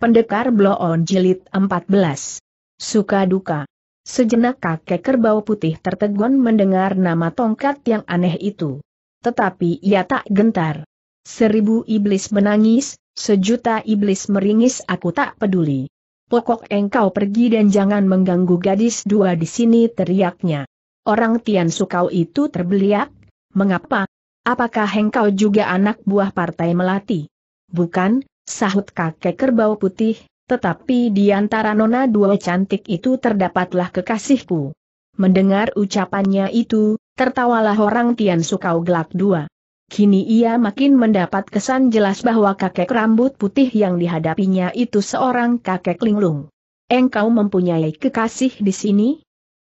Pendekar Bloon Jilid 14. Suka duka. Sejenak kakek kerbau putih tertegun mendengar nama tongkat yang aneh itu. Tetapi ia tak gentar. Seribu iblis menangis, sejuta iblis meringis aku tak peduli. Pokok engkau pergi dan jangan mengganggu gadis dua di sini teriaknya. Orang Tian Sukau itu terbeliak, mengapa? Apakah engkau juga anak buah partai melati? Bukan, sahut kakek kerbau putih, tetapi di antara nona dua cantik itu terdapatlah kekasihku. Mendengar ucapannya itu, tertawalah orang Tian Sukau gelak dua. Kini ia makin mendapat kesan jelas bahwa kakek rambut putih yang dihadapinya itu seorang kakek linglung. Engkau mempunyai kekasih di sini?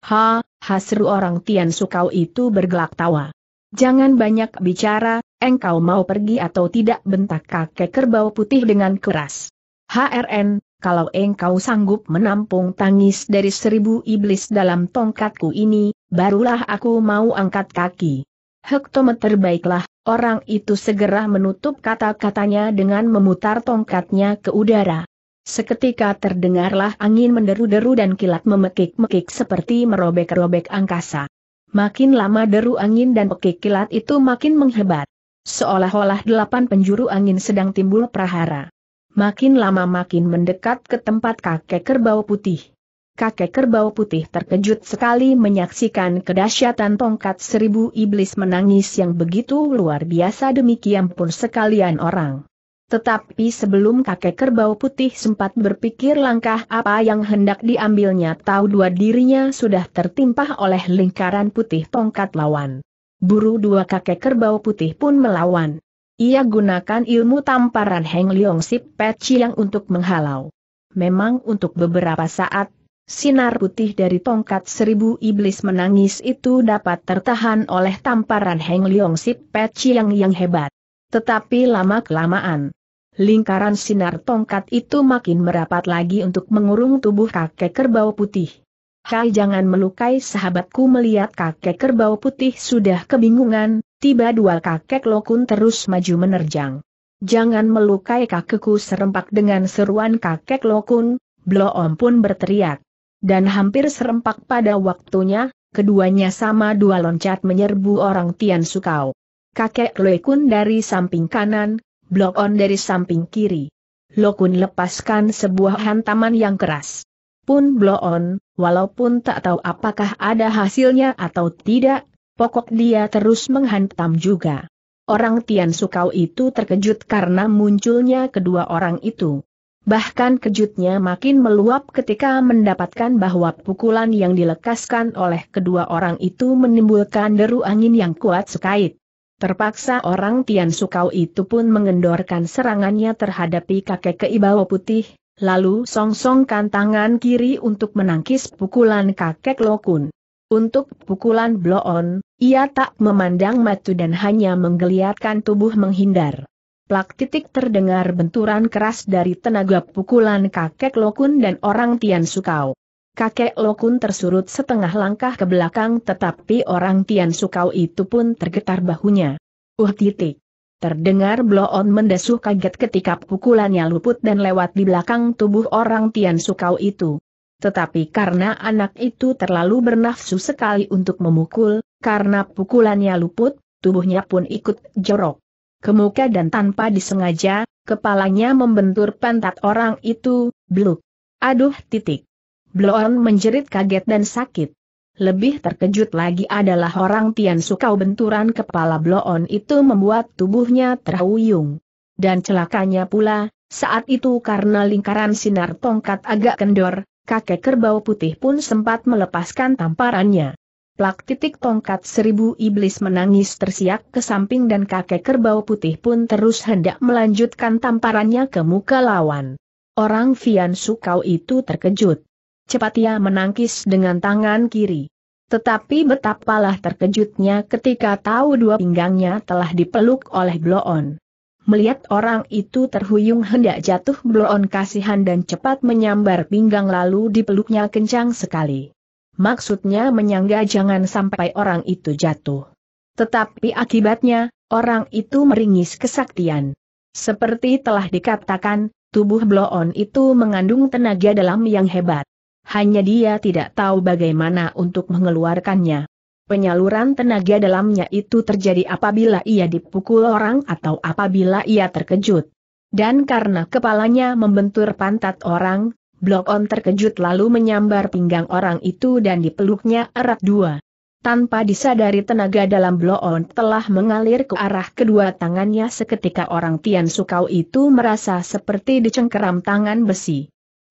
Ha, hasru orang Tian Sukau itu bergelak tawa. Jangan banyak bicara, engkau mau pergi atau tidak bentak kakek kerbau putih dengan keras. HRN, kalau engkau sanggup menampung tangis dari seribu iblis dalam tongkatku ini, barulah aku mau angkat kaki. Hektometer baiklah, orang itu segera menutup kata-katanya dengan memutar tongkatnya ke udara. Seketika terdengarlah angin menderu-deru dan kilat memekik-mekik seperti merobek-robek angkasa. Makin lama deru angin dan pekik kilat itu makin menghebat. Seolah-olah delapan penjuru angin sedang timbul prahara. Makin lama makin mendekat ke tempat kakek kerbau putih. Kakek kerbau putih terkejut sekali menyaksikan kedahsyatan tongkat seribu iblis menangis yang begitu luar biasa demikian pun sekalian orang. Tetapi sebelum kakek kerbau putih sempat berpikir langkah apa yang hendak diambilnya tahu dua dirinya sudah tertimpah oleh lingkaran putih tongkat lawan. Buru dua kakek kerbau putih pun melawan. Ia gunakan ilmu tamparan Heng Liong Sip yang untuk menghalau. Memang untuk beberapa saat, sinar putih dari tongkat seribu iblis menangis itu dapat tertahan oleh tamparan Heng Liong Sip Peciang yang hebat. Tetapi lama-kelamaan, lingkaran sinar tongkat itu makin merapat lagi untuk mengurung tubuh kakek kerbau putih. Kai jangan melukai sahabatku melihat kakek kerbau putih sudah kebingungan, tiba dua kakek lokun terus maju menerjang. Jangan melukai kakekku serempak dengan seruan kakek lokun, Bloom pun berteriak. Dan hampir serempak pada waktunya, keduanya sama dua loncat menyerbu orang Tian Sukau. Kakek Lokun dari samping kanan, Bloom dari samping kiri. Lokun lepaskan sebuah hantaman yang keras pun bloon, walaupun tak tahu apakah ada hasilnya atau tidak, pokok dia terus menghantam juga. Orang Tian Sukau itu terkejut karena munculnya kedua orang itu. Bahkan kejutnya makin meluap ketika mendapatkan bahwa pukulan yang dilekaskan oleh kedua orang itu menimbulkan deru angin yang kuat sekait. Terpaksa orang Tian Sukau itu pun mengendorkan serangannya terhadapi kakek keibawa putih, lalu songsongkan tangan kiri untuk menangkis pukulan kakek Lokun. Untuk pukulan bloon, ia tak memandang matu dan hanya menggeliatkan tubuh menghindar. Plak titik terdengar benturan keras dari tenaga pukulan kakek Lokun dan orang Tian Sukau. Kakek Lokun tersurut setengah langkah ke belakang tetapi orang Tian Sukau itu pun tergetar bahunya. Uh titik. Terdengar blow mendesuh kaget ketika pukulannya luput dan lewat di belakang tubuh orang Tian Sukau itu. Tetapi karena anak itu terlalu bernafsu sekali untuk memukul, karena pukulannya luput, tubuhnya pun ikut jorok. Kemuka dan tanpa disengaja, kepalanya membentur pantat orang itu, bluk. Aduh titik. Bloon menjerit kaget dan sakit. Lebih terkejut lagi adalah orang Tian Sukau benturan kepala bloon itu membuat tubuhnya terhuyung. Dan celakanya pula, saat itu karena lingkaran sinar tongkat agak kendor, kakek kerbau putih pun sempat melepaskan tamparannya. Plak titik tongkat seribu iblis menangis tersiak ke samping dan kakek kerbau putih pun terus hendak melanjutkan tamparannya ke muka lawan. Orang Fian Sukau itu terkejut. Cepat ia menangkis dengan tangan kiri. Tetapi betapalah terkejutnya ketika tahu dua pinggangnya telah dipeluk oleh Bloon. Melihat orang itu terhuyung hendak jatuh Bloon kasihan dan cepat menyambar pinggang lalu dipeluknya kencang sekali. Maksudnya menyangga jangan sampai orang itu jatuh. Tetapi akibatnya, orang itu meringis kesaktian. Seperti telah dikatakan, tubuh Bloon itu mengandung tenaga dalam yang hebat hanya dia tidak tahu bagaimana untuk mengeluarkannya. Penyaluran tenaga dalamnya itu terjadi apabila ia dipukul orang atau apabila ia terkejut. Dan karena kepalanya membentur pantat orang, Blok On terkejut lalu menyambar pinggang orang itu dan dipeluknya erat dua. Tanpa disadari tenaga dalam Blok On telah mengalir ke arah kedua tangannya seketika orang Tian Sukau itu merasa seperti dicengkeram tangan besi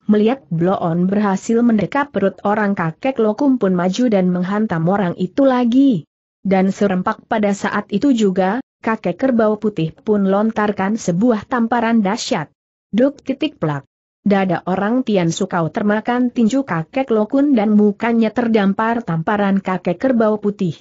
melihat Bloon berhasil mendekap perut orang kakek Lokum pun maju dan menghantam orang itu lagi. Dan serempak pada saat itu juga, kakek kerbau putih pun lontarkan sebuah tamparan dahsyat. Duk titik plak. Dada orang Tian Sukau termakan tinju kakek Lokun dan mukanya terdampar tamparan kakek kerbau putih.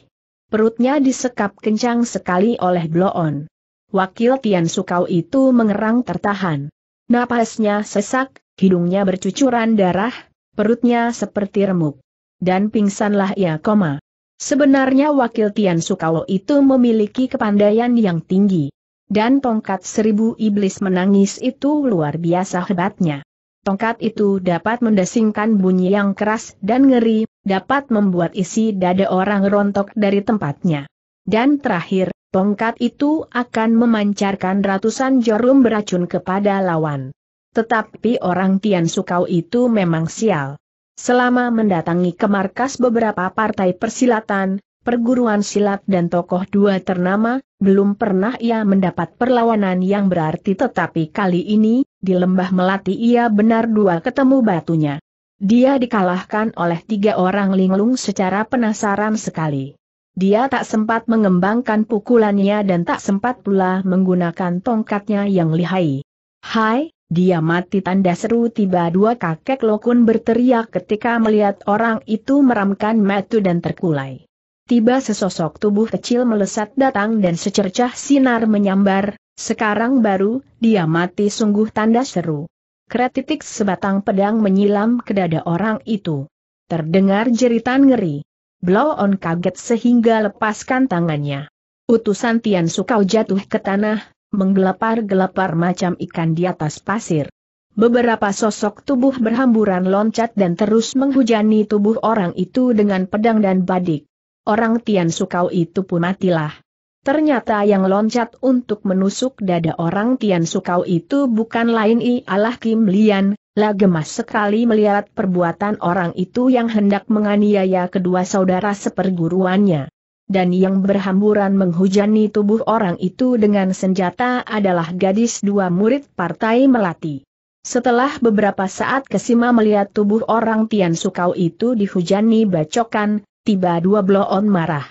Perutnya disekap kencang sekali oleh Bloon. Wakil Tian Sukau itu mengerang tertahan. Napasnya sesak, Hidungnya bercucuran darah, perutnya seperti remuk. Dan pingsanlah ia koma. Sebenarnya wakil Tian Sukawo itu memiliki kepandaian yang tinggi. Dan tongkat seribu iblis menangis itu luar biasa hebatnya. Tongkat itu dapat mendesingkan bunyi yang keras dan ngeri, dapat membuat isi dada orang rontok dari tempatnya. Dan terakhir, tongkat itu akan memancarkan ratusan jarum beracun kepada lawan. Tetapi orang Tian Sukau itu memang sial. Selama mendatangi ke markas beberapa partai persilatan, perguruan silat dan tokoh dua ternama, belum pernah ia mendapat perlawanan yang berarti tetapi kali ini, di lembah melati ia benar dua ketemu batunya. Dia dikalahkan oleh tiga orang linglung secara penasaran sekali. Dia tak sempat mengembangkan pukulannya dan tak sempat pula menggunakan tongkatnya yang lihai. Hai, dia mati tanda seru tiba dua kakek Lokun berteriak ketika melihat orang itu meramkan metu dan terkulai. Tiba sesosok tubuh kecil melesat datang dan secercah sinar menyambar, sekarang baru, dia mati sungguh tanda seru. Kretitik sebatang pedang menyilam ke dada orang itu. Terdengar jeritan ngeri. Blow on kaget sehingga lepaskan tangannya. Utusan Tian Sukau jatuh ke tanah, menggelapar-gelapar macam ikan di atas pasir. Beberapa sosok tubuh berhamburan loncat dan terus menghujani tubuh orang itu dengan pedang dan badik. Orang Tian Sukau itu pun matilah. Ternyata yang loncat untuk menusuk dada orang Tian Sukau itu bukan lain ialah Kim Lian, lah gemas sekali melihat perbuatan orang itu yang hendak menganiaya kedua saudara seperguruannya dan yang berhamburan menghujani tubuh orang itu dengan senjata adalah gadis dua murid Partai Melati. Setelah beberapa saat Kesima melihat tubuh orang Tian Sukau itu dihujani bacokan, tiba dua bloon marah.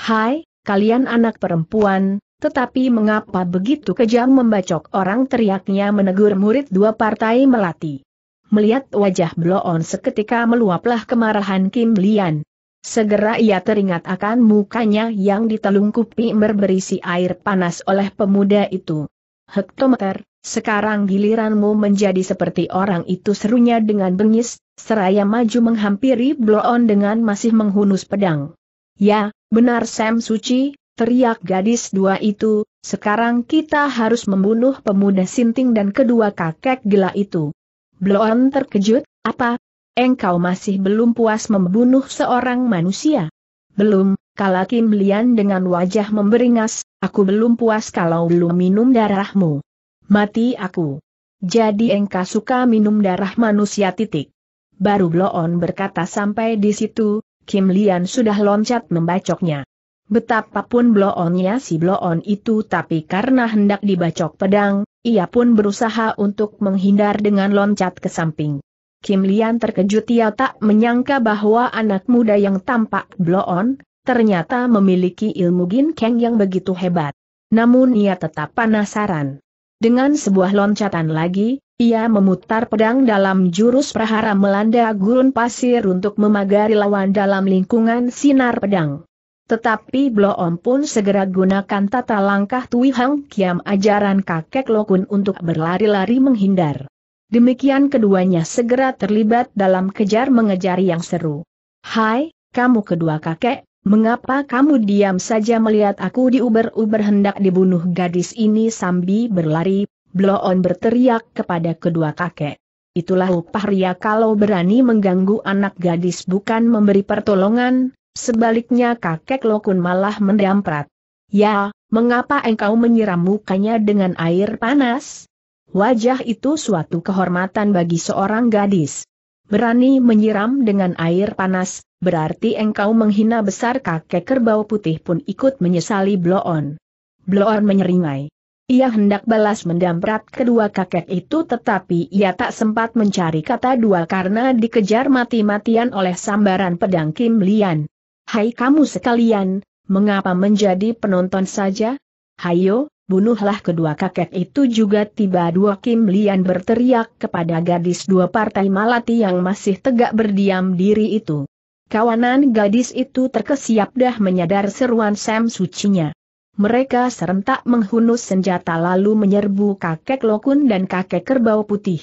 Hai, kalian anak perempuan, tetapi mengapa begitu kejam membacok orang teriaknya menegur murid dua Partai Melati. Melihat wajah bloon seketika meluaplah kemarahan Kim Lian, Segera ia teringat akan mukanya yang ditelungkupi berberisi air panas oleh pemuda itu. Hektometer, sekarang giliranmu menjadi seperti orang itu serunya dengan bengis, seraya maju menghampiri Bloon dengan masih menghunus pedang. Ya, benar Sam Suci, teriak gadis dua itu, sekarang kita harus membunuh pemuda sinting dan kedua kakek gila itu. Bloon terkejut, apa, Engkau masih belum puas membunuh seorang manusia? Belum, kala Kim Lian dengan wajah memberingas, aku belum puas kalau belum minum darahmu. Mati aku. Jadi engkau suka minum darah manusia titik. Baru Bloon berkata sampai di situ, Kim Lian sudah loncat membacoknya. Betapapun bloonnya si bloon itu tapi karena hendak dibacok pedang, ia pun berusaha untuk menghindar dengan loncat ke samping. Kim Lian terkejut ia tak menyangka bahwa anak muda yang tampak bloon, ternyata memiliki ilmu gin Kang yang begitu hebat. Namun ia tetap penasaran. Dengan sebuah loncatan lagi, ia memutar pedang dalam jurus prahara melanda gurun pasir untuk memagari lawan dalam lingkungan sinar pedang. Tetapi Bloom pun segera gunakan tata langkah Tui Hang Kiam ajaran kakek Lokun untuk berlari-lari menghindar. Demikian keduanya segera terlibat dalam kejar-mengejar yang seru. Hai, kamu kedua kakek, mengapa kamu diam saja melihat aku diuber-uber hendak dibunuh gadis ini sambil berlari, Bloon berteriak kepada kedua kakek. Itulah upah ria kalau berani mengganggu anak gadis bukan memberi pertolongan, sebaliknya kakek Lokun malah mendamprat. Ya, mengapa engkau menyiram mukanya dengan air panas? Wajah itu suatu kehormatan bagi seorang gadis. Berani menyiram dengan air panas, berarti engkau menghina besar kakek kerbau putih pun ikut menyesali Bloon. Bloon menyeringai. Ia hendak balas mendamprat kedua kakek itu tetapi ia tak sempat mencari kata dua karena dikejar mati-matian oleh sambaran pedang Kim Lian. Hai kamu sekalian, mengapa menjadi penonton saja? Hayo, bunuhlah kedua kakek itu juga tiba dua Kim Lian berteriak kepada gadis dua partai Malati yang masih tegak berdiam diri itu. Kawanan gadis itu terkesiap dah menyadar seruan Sam sucinya. Mereka serentak menghunus senjata lalu menyerbu kakek Lokun dan kakek kerbau putih.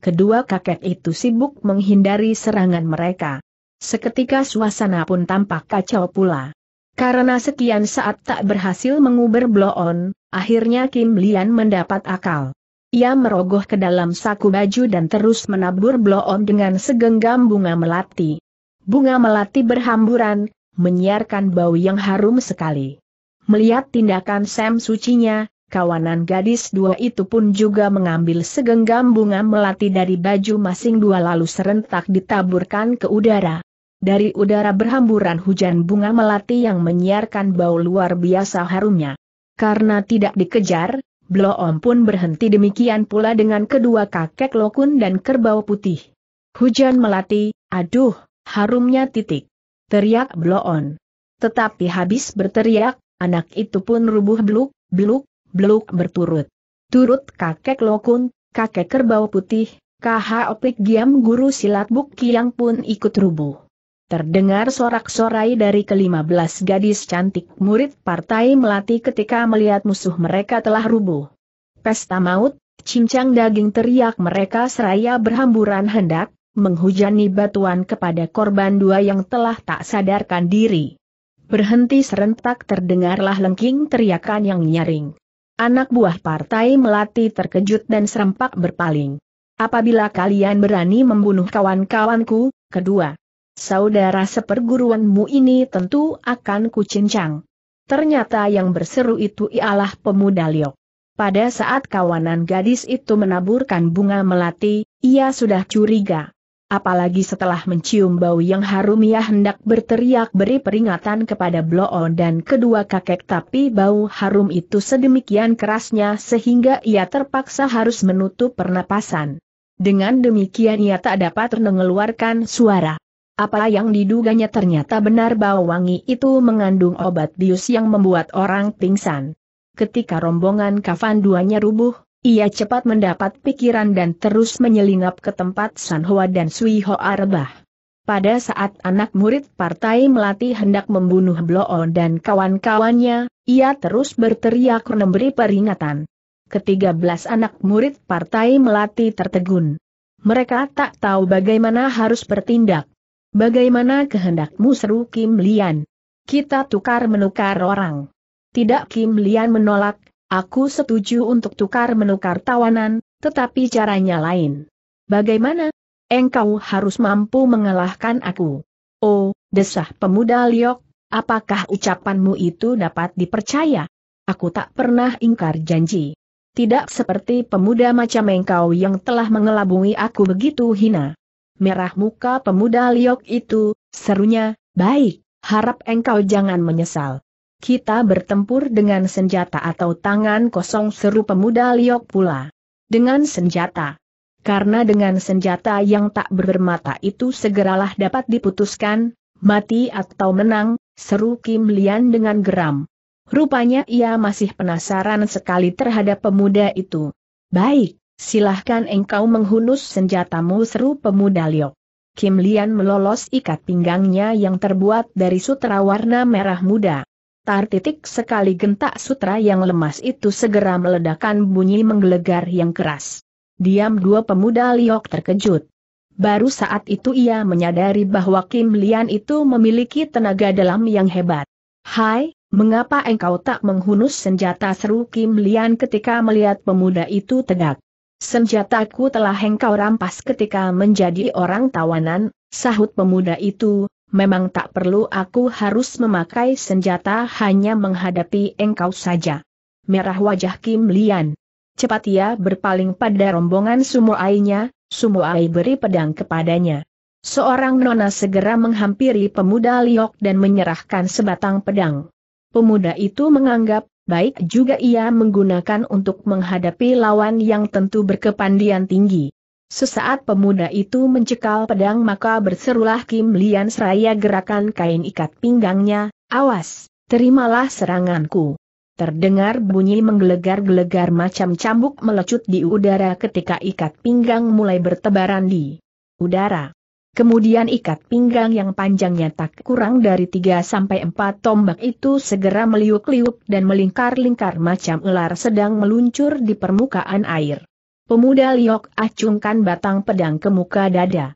Kedua kakek itu sibuk menghindari serangan mereka. Seketika suasana pun tampak kacau pula. Karena sekian saat tak berhasil menguber bloon, Akhirnya Kim Lian mendapat akal. Ia merogoh ke dalam saku baju dan terus menabur bloom dengan segenggam bunga melati. Bunga melati berhamburan, menyiarkan bau yang harum sekali. Melihat tindakan Sam sucinya, kawanan gadis dua itu pun juga mengambil segenggam bunga melati dari baju masing dua lalu serentak ditaburkan ke udara. Dari udara berhamburan hujan bunga melati yang menyiarkan bau luar biasa harumnya. Karena tidak dikejar, Bloom pun berhenti demikian pula dengan kedua kakek Lokun dan kerbau putih. Hujan melati, aduh, harumnya titik. Teriak Bloon. Tetapi habis berteriak, anak itu pun rubuh beluk, beluk, beluk berturut. Turut kakek Lokun, kakek kerbau putih, kha Opik Giam guru silat Buk Kiang pun ikut rubuh. Terdengar sorak-sorai dari kelima belas gadis cantik murid partai melati ketika melihat musuh mereka telah rubuh. Pesta maut, cincang daging teriak mereka seraya berhamburan hendak, menghujani batuan kepada korban dua yang telah tak sadarkan diri. Berhenti serentak terdengarlah lengking teriakan yang nyaring. Anak buah partai melati terkejut dan serempak berpaling. Apabila kalian berani membunuh kawan-kawanku, kedua, Saudara seperguruanmu ini tentu akan kucincang. Ternyata yang berseru itu ialah pemuda Liok. Pada saat kawanan gadis itu menaburkan bunga melati, ia sudah curiga. Apalagi setelah mencium bau yang harum ia hendak berteriak beri peringatan kepada Bloo dan kedua kakek tapi bau harum itu sedemikian kerasnya sehingga ia terpaksa harus menutup pernapasan. Dengan demikian ia tak dapat mengeluarkan suara. Apa yang diduganya ternyata benar bahwa wangi itu mengandung obat bius yang membuat orang pingsan. Ketika rombongan kafan duanya rubuh, ia cepat mendapat pikiran dan terus menyelinap ke tempat San Hoa dan Sui Hoa rebah. Pada saat anak murid partai melatih hendak membunuh Bloon dan kawan-kawannya, ia terus berteriak memberi peringatan. Ketiga belas anak murid partai melatih tertegun. Mereka tak tahu bagaimana harus bertindak. Bagaimana kehendakmu seru Kim Lian? Kita tukar menukar orang. Tidak Kim Lian menolak, aku setuju untuk tukar menukar tawanan, tetapi caranya lain. Bagaimana? Engkau harus mampu mengalahkan aku. Oh, desah pemuda Liok, apakah ucapanmu itu dapat dipercaya? Aku tak pernah ingkar janji. Tidak seperti pemuda macam engkau yang telah mengelabui aku begitu hina merah muka pemuda liok itu, serunya, baik, harap engkau jangan menyesal. Kita bertempur dengan senjata atau tangan kosong seru pemuda liok pula. Dengan senjata. Karena dengan senjata yang tak bermata itu segeralah dapat diputuskan, mati atau menang, seru Kim Lian dengan geram. Rupanya ia masih penasaran sekali terhadap pemuda itu. Baik, Silahkan engkau menghunus senjatamu seru pemuda Liok. Kim Lian melolos ikat pinggangnya yang terbuat dari sutra warna merah muda. Tar titik sekali gentak sutra yang lemas itu segera meledakan bunyi menggelegar yang keras. Diam dua pemuda Liok terkejut. Baru saat itu ia menyadari bahwa Kim Lian itu memiliki tenaga dalam yang hebat. Hai, mengapa engkau tak menghunus senjata seru Kim Lian ketika melihat pemuda itu tegak? Senjataku telah engkau rampas ketika menjadi orang tawanan, sahut pemuda itu, memang tak perlu aku harus memakai senjata hanya menghadapi engkau saja. Merah wajah Kim Lian. Cepat ia berpaling pada rombongan Sumo Sumo Sumuai beri pedang kepadanya. Seorang nona segera menghampiri pemuda Liok dan menyerahkan sebatang pedang. Pemuda itu menganggap baik juga ia menggunakan untuk menghadapi lawan yang tentu berkepandian tinggi. Sesaat pemuda itu mencekal pedang maka berserulah Kim Lian seraya gerakan kain ikat pinggangnya, awas, terimalah seranganku. Terdengar bunyi menggelegar-gelegar macam cambuk melecut di udara ketika ikat pinggang mulai bertebaran di udara. Kemudian ikat pinggang yang panjangnya tak kurang dari 3 sampai 4 tombak itu segera meliuk-liuk dan melingkar-lingkar macam ular sedang meluncur di permukaan air. Pemuda Liok acungkan batang pedang ke muka dada.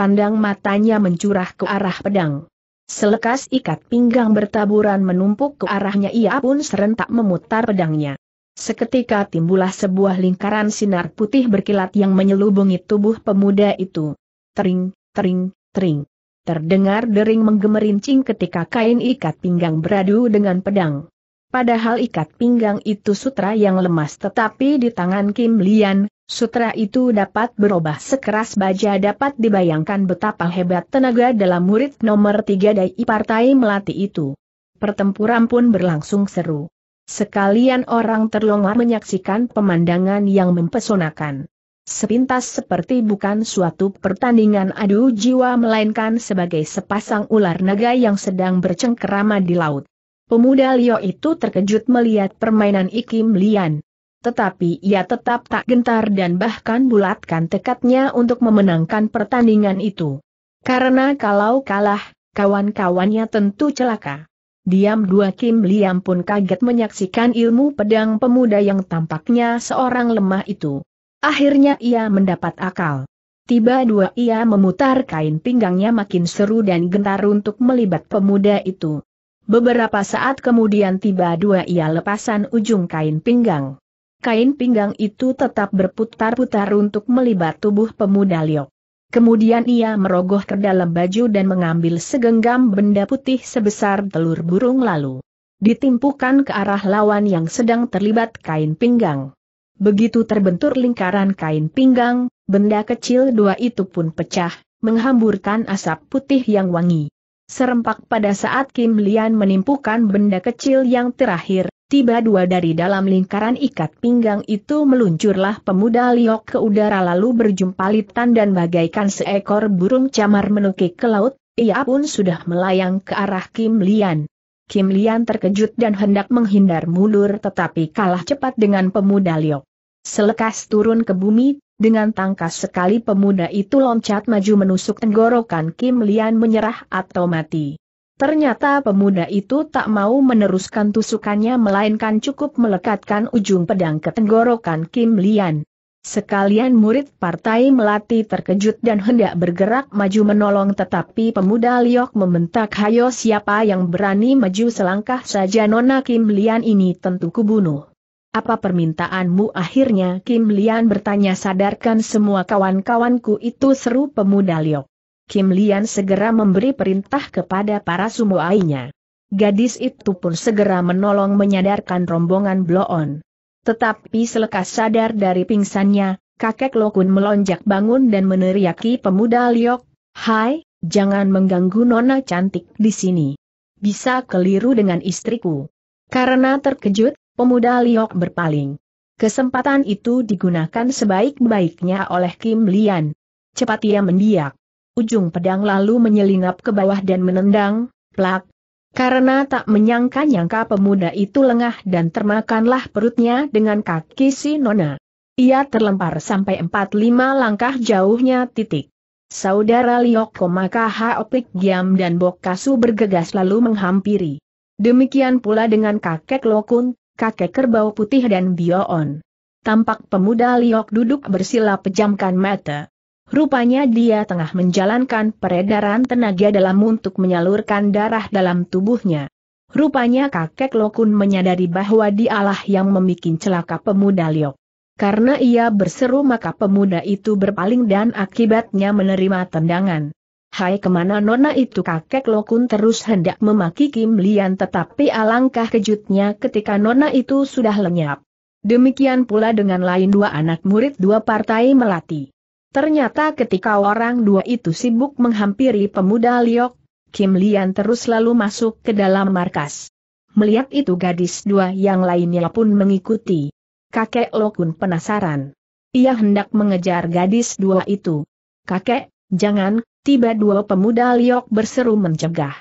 Pandang matanya mencurah ke arah pedang. Selekas ikat pinggang bertaburan menumpuk ke arahnya ia pun serentak memutar pedangnya. Seketika timbullah sebuah lingkaran sinar putih berkilat yang menyelubungi tubuh pemuda itu. Tering, Tering, tering. Terdengar dering menggemerincing ketika kain ikat pinggang beradu dengan pedang. Padahal ikat pinggang itu sutra yang lemas tetapi di tangan Kim Lian, sutra itu dapat berubah sekeras baja dapat dibayangkan betapa hebat tenaga dalam murid nomor tiga dari partai melati itu. Pertempuran pun berlangsung seru. Sekalian orang terlongar menyaksikan pemandangan yang mempesonakan. Sepintas seperti bukan suatu pertandingan adu jiwa melainkan sebagai sepasang ular naga yang sedang bercengkerama di laut. Pemuda Lio itu terkejut melihat permainan Ikim Lian. Tetapi ia tetap tak gentar dan bahkan bulatkan tekadnya untuk memenangkan pertandingan itu. Karena kalau kalah, kawan-kawannya tentu celaka. Diam dua Kim Liam pun kaget menyaksikan ilmu pedang pemuda yang tampaknya seorang lemah itu. Akhirnya ia mendapat akal. Tiba dua ia memutar kain pinggangnya makin seru dan gentar untuk melibat pemuda itu. Beberapa saat kemudian tiba dua ia lepasan ujung kain pinggang. Kain pinggang itu tetap berputar-putar untuk melibat tubuh pemuda Liok. Kemudian ia merogoh ke dalam baju dan mengambil segenggam benda putih sebesar telur burung lalu ditimpukan ke arah lawan yang sedang terlibat kain pinggang. Begitu terbentur lingkaran kain pinggang, benda kecil dua itu pun pecah, menghamburkan asap putih yang wangi. Serempak pada saat Kim Lian menimpukan benda kecil yang terakhir, tiba dua dari dalam lingkaran ikat pinggang itu meluncurlah pemuda Liok ke udara lalu berjumpa Litan dan bagaikan seekor burung camar menukik ke laut, ia pun sudah melayang ke arah Kim Lian. Kim Lian terkejut dan hendak menghindar mundur tetapi kalah cepat dengan pemuda Liok. Selekas turun ke bumi, dengan tangkas sekali pemuda itu loncat maju menusuk tenggorokan Kim Lian menyerah atau mati. Ternyata pemuda itu tak mau meneruskan tusukannya melainkan cukup melekatkan ujung pedang ke tenggorokan Kim Lian. Sekalian murid partai melati terkejut dan hendak bergerak maju menolong tetapi pemuda Liok membentak hayo siapa yang berani maju selangkah saja Nona Kim Lian ini tentu kubunuh apa permintaanmu akhirnya Kim Lian bertanya sadarkan semua kawan-kawanku itu seru pemuda Liok. Kim Lian segera memberi perintah kepada para sumuainya. Gadis itu pun segera menolong menyadarkan rombongan Bloon. Tetapi selekas sadar dari pingsannya, kakek Lokun melonjak bangun dan meneriaki pemuda Liok, Hai, jangan mengganggu nona cantik di sini. Bisa keliru dengan istriku. Karena terkejut, pemuda Liok berpaling. Kesempatan itu digunakan sebaik-baiknya oleh Kim Lian. Cepat ia mendiak. Ujung pedang lalu menyelinap ke bawah dan menendang, plak. Karena tak menyangka-nyangka pemuda itu lengah dan termakanlah perutnya dengan kaki si Nona. Ia terlempar sampai 4-5 langkah jauhnya titik. Saudara Liok maka Haopik Giam dan Bokasu bergegas lalu menghampiri. Demikian pula dengan kakek Lokun, kakek kerbau putih dan Bioon. Tampak pemuda Liok duduk bersila pejamkan mata. Rupanya dia tengah menjalankan peredaran tenaga dalam untuk menyalurkan darah dalam tubuhnya. Rupanya kakek Lokun menyadari bahwa dialah yang memikin celaka pemuda Liok. Karena ia berseru maka pemuda itu berpaling dan akibatnya menerima tendangan. Hai kemana nona itu kakek Lokun terus hendak memaki Kim Lian tetapi alangkah kejutnya ketika nona itu sudah lenyap. Demikian pula dengan lain dua anak murid dua partai melati. Ternyata ketika orang dua itu sibuk menghampiri pemuda Liok, Kim Lian terus lalu masuk ke dalam markas. Melihat itu gadis dua yang lainnya pun mengikuti. Kakek Lokun penasaran. Ia hendak mengejar gadis dua itu. Kakek, jangan, tiba dua pemuda Liok berseru mencegah.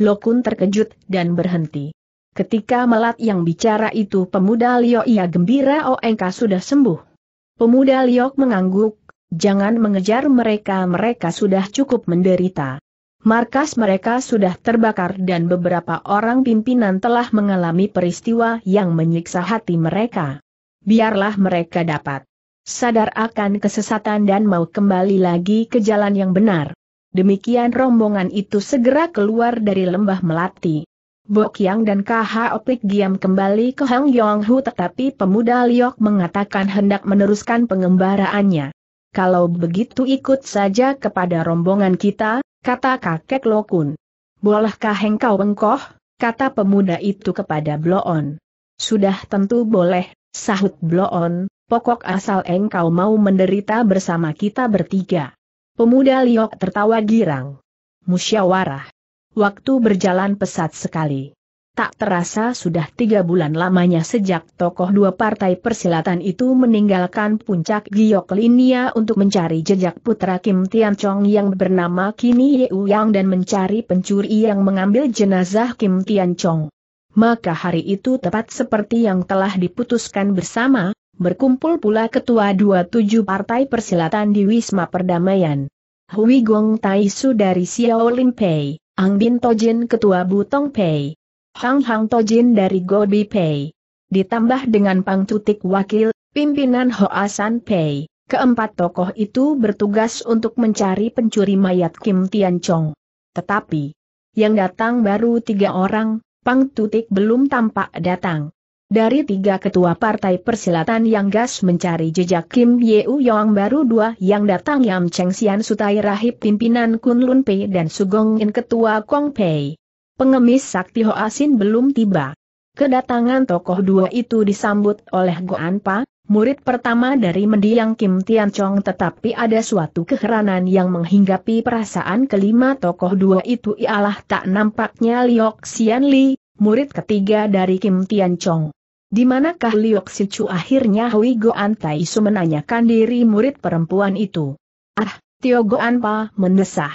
Lokun terkejut dan berhenti. Ketika melat yang bicara itu pemuda Liok ia gembira oh engka sudah sembuh. Pemuda Liok mengangguk, jangan mengejar mereka mereka sudah cukup menderita. Markas mereka sudah terbakar dan beberapa orang pimpinan telah mengalami peristiwa yang menyiksa hati mereka. Biarlah mereka dapat sadar akan kesesatan dan mau kembali lagi ke jalan yang benar. Demikian rombongan itu segera keluar dari lembah Melati. Yang dan KH Opik diam kembali ke Hang Yong Hu, tetapi pemuda Liok mengatakan hendak meneruskan pengembaraannya. Kalau begitu ikut saja kepada rombongan kita, kata kakek Lokun. Bolehkah engkau engkoh, kata pemuda itu kepada Bloon. Sudah tentu boleh, sahut Bloon, pokok asal engkau mau menderita bersama kita bertiga. Pemuda Liok tertawa girang. Musyawarah. Waktu berjalan pesat sekali. Tak terasa sudah tiga bulan lamanya sejak tokoh dua partai persilatan itu meninggalkan puncak Giok Linia untuk mencari jejak putra Kim Tian Chong yang bernama Kini Ye Yang dan mencari pencuri yang mengambil jenazah Kim Tian Chong. Maka hari itu tepat seperti yang telah diputuskan bersama, Berkumpul pula ketua dua tujuh partai persilatan di Wisma Perdamaian. Hui Gong Tai dari Xiao Lim Pei, Ang Bin Tojin ketua Butong Pei, Hang Hang Tojin dari Gobi Pei. Ditambah dengan Pang Tutik Wakil, pimpinan Hoa San Pei, keempat tokoh itu bertugas untuk mencari pencuri mayat Kim Tian Chong. Tetapi, yang datang baru tiga orang, Pang Tutik belum tampak datang. Dari tiga ketua partai persilatan yang gas mencari jejak Kim Yeu Yong baru dua yang datang Yam Cheng Sian Sutai Rahib pimpinan Kun Lun Pei dan Sugong In ketua Kong Pei. Pengemis Sakti Asin belum tiba. Kedatangan tokoh dua itu disambut oleh Goan Pa, murid pertama dari mendiang Kim Tian Chong tetapi ada suatu keheranan yang menghinggapi perasaan kelima tokoh dua itu ialah tak nampaknya Liok Xian Li, murid ketiga dari Kim Tian Chong. Di manakah Liok Sicu akhirnya Hui Goan Taisu menanyakan diri murid perempuan itu? Ah, Tio Goan Pa mendesah.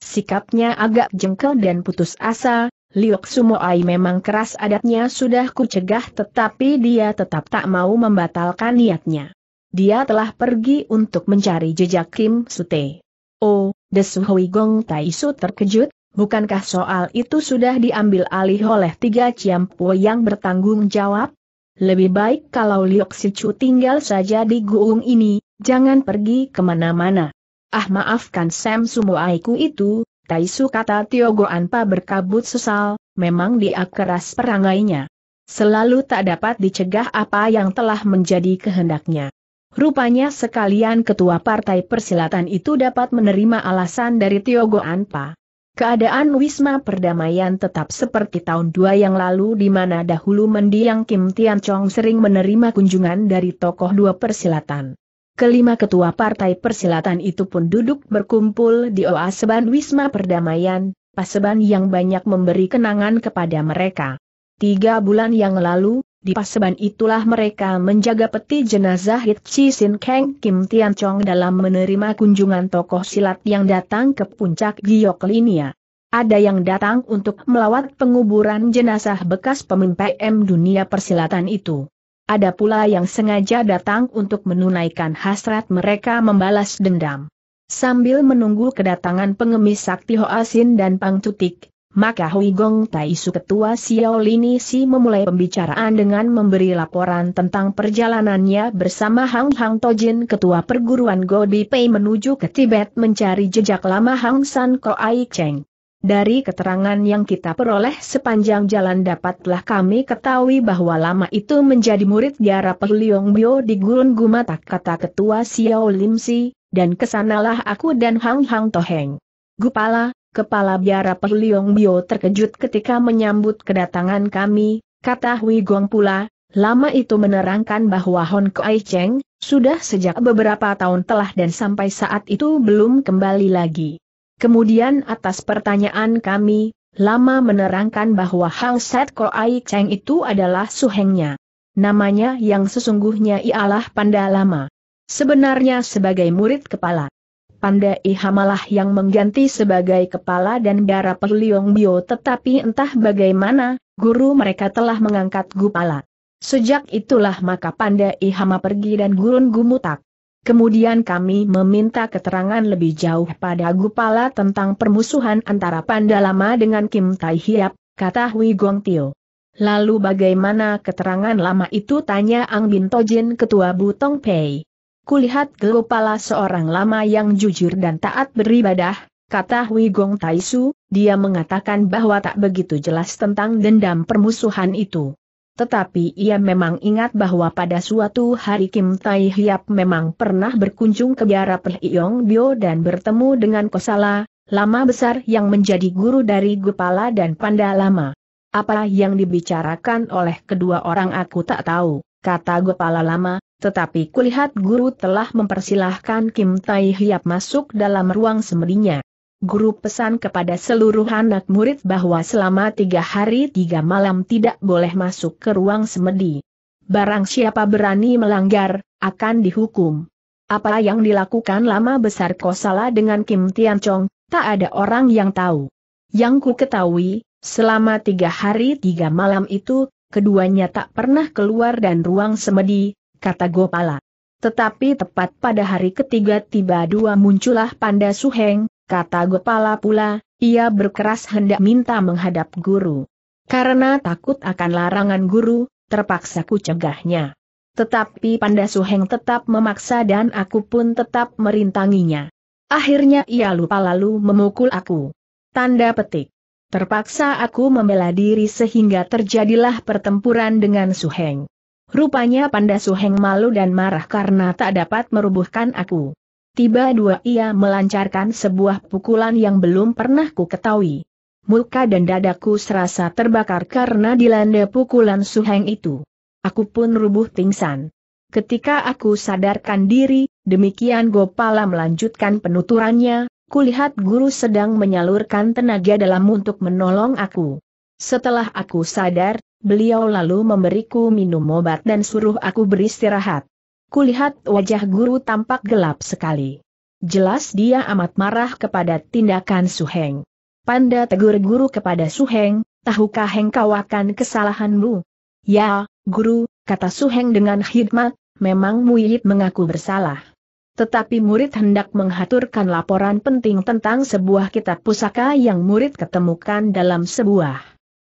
Sikapnya agak jengkel dan putus asa, Liok Sumoai memang keras adatnya sudah kucegah tetapi dia tetap tak mau membatalkan niatnya. Dia telah pergi untuk mencari jejak Kim Sute. Oh, Desu Hui Gong Taisu terkejut, bukankah soal itu sudah diambil alih oleh tiga Ciampu yang bertanggung jawab? Lebih baik kalau Liok Sicu tinggal saja di guung ini, jangan pergi kemana-mana. Ah maafkan Sam Sumoaiku itu, Taisu kata Tio Goanpa berkabut sesal, memang dia keras perangainya. Selalu tak dapat dicegah apa yang telah menjadi kehendaknya. Rupanya sekalian ketua partai persilatan itu dapat menerima alasan dari Tio Goanpa. Keadaan Wisma Perdamaian tetap seperti tahun dua yang lalu di mana dahulu mendiang Kim Tian Chong sering menerima kunjungan dari tokoh dua persilatan. Kelima ketua partai persilatan itu pun duduk berkumpul di Oaseban Wisma Perdamaian, paseban yang banyak memberi kenangan kepada mereka. Tiga bulan yang lalu, di paseban itulah mereka menjaga peti jenazah Hitchi Sin Kang Kim Tian Chong dalam menerima kunjungan tokoh silat yang datang ke puncak Giok Linia. Ada yang datang untuk melawat penguburan jenazah bekas pemimpin M dunia persilatan itu. Ada pula yang sengaja datang untuk menunaikan hasrat mereka membalas dendam. Sambil menunggu kedatangan pengemis sakti Hoasin dan Pang Tutik, maka Hui Gong Tai Su Ketua Xiao Lini Si memulai pembicaraan dengan memberi laporan tentang perjalanannya bersama Hang Hang Tojin Ketua Perguruan Gobi Pei menuju ke Tibet mencari jejak lama Hang San Ko Ai Cheng. Dari keterangan yang kita peroleh sepanjang jalan dapatlah kami ketahui bahwa lama itu menjadi murid Gara Pehliong Bio di Gurun Gumatak kata Ketua Xiao Lim Si, dan kesanalah aku dan Hang Hang Toheng. Gupala, Kepala Biara Perliong Bio terkejut ketika menyambut kedatangan kami, kata Hui Gong pula, lama itu menerangkan bahwa Hon Kai Cheng, sudah sejak beberapa tahun telah dan sampai saat itu belum kembali lagi. Kemudian atas pertanyaan kami, lama menerangkan bahwa Hang Set Ai Cheng itu adalah suhengnya. Namanya yang sesungguhnya ialah Panda Lama. Sebenarnya sebagai murid kepala Panda Ihamalah yang mengganti sebagai kepala dan darah Perliong Bio tetapi entah bagaimana, guru mereka telah mengangkat Gupala. Sejak itulah maka Panda Ihama pergi dan gurun gumutak. Kemudian kami meminta keterangan lebih jauh pada Gupala tentang permusuhan antara Panda Lama dengan Kim Tai Hiap, kata Hui Gong Tio. Lalu bagaimana keterangan lama itu tanya Ang Bintojin, Ketua Butong Pei. Kulihat kepala seorang lama yang jujur dan taat beribadah, kata Hui Gong Taisu, dia mengatakan bahwa tak begitu jelas tentang dendam permusuhan itu. Tetapi ia memang ingat bahwa pada suatu hari Kim Tai Hiap memang pernah berkunjung ke biara Pehyong Bio dan bertemu dengan Kosala, lama besar yang menjadi guru dari Gupala dan Panda Lama. Apa yang dibicarakan oleh kedua orang aku tak tahu, kata Gupala Lama, tetapi kulihat guru telah mempersilahkan Kim Tai Hiap masuk dalam ruang semedinya. Guru pesan kepada seluruh anak murid bahwa selama tiga hari tiga malam tidak boleh masuk ke ruang semedi. Barang siapa berani melanggar, akan dihukum. Apa yang dilakukan lama besar Kosala dengan Kim Tian Chong, tak ada orang yang tahu. Yang ku ketahui, selama tiga hari tiga malam itu, keduanya tak pernah keluar dan ruang semedi, kata Gopala. Tetapi tepat pada hari ketiga tiba dua muncullah Panda Suheng, kata Gopala pula, ia berkeras hendak minta menghadap guru. Karena takut akan larangan guru, terpaksa ku cegahnya. Tetapi Panda Suheng tetap memaksa dan aku pun tetap merintanginya. Akhirnya ia lupa lalu memukul aku. Tanda petik. Terpaksa aku membela diri sehingga terjadilah pertempuran dengan Suheng. Rupanya Panda Suheng malu dan marah karena tak dapat merubuhkan aku. Tiba dua ia melancarkan sebuah pukulan yang belum pernah ku ketahui. Muka dan dadaku serasa terbakar karena dilanda pukulan Suheng itu. Aku pun rubuh pingsan. Ketika aku sadarkan diri, demikian Gopala melanjutkan penuturannya, kulihat guru sedang menyalurkan tenaga dalam untuk menolong aku. Setelah aku sadar, Beliau lalu memberiku minum obat dan suruh aku beristirahat. Kulihat wajah guru tampak gelap sekali. Jelas dia amat marah kepada tindakan Suheng. Panda tegur guru kepada Suheng, tahukah Heng kau akan kesalahanmu? Ya, guru, kata Suheng dengan khidmat, memang Muyit mengaku bersalah. Tetapi murid hendak menghaturkan laporan penting tentang sebuah kitab pusaka yang murid ketemukan dalam sebuah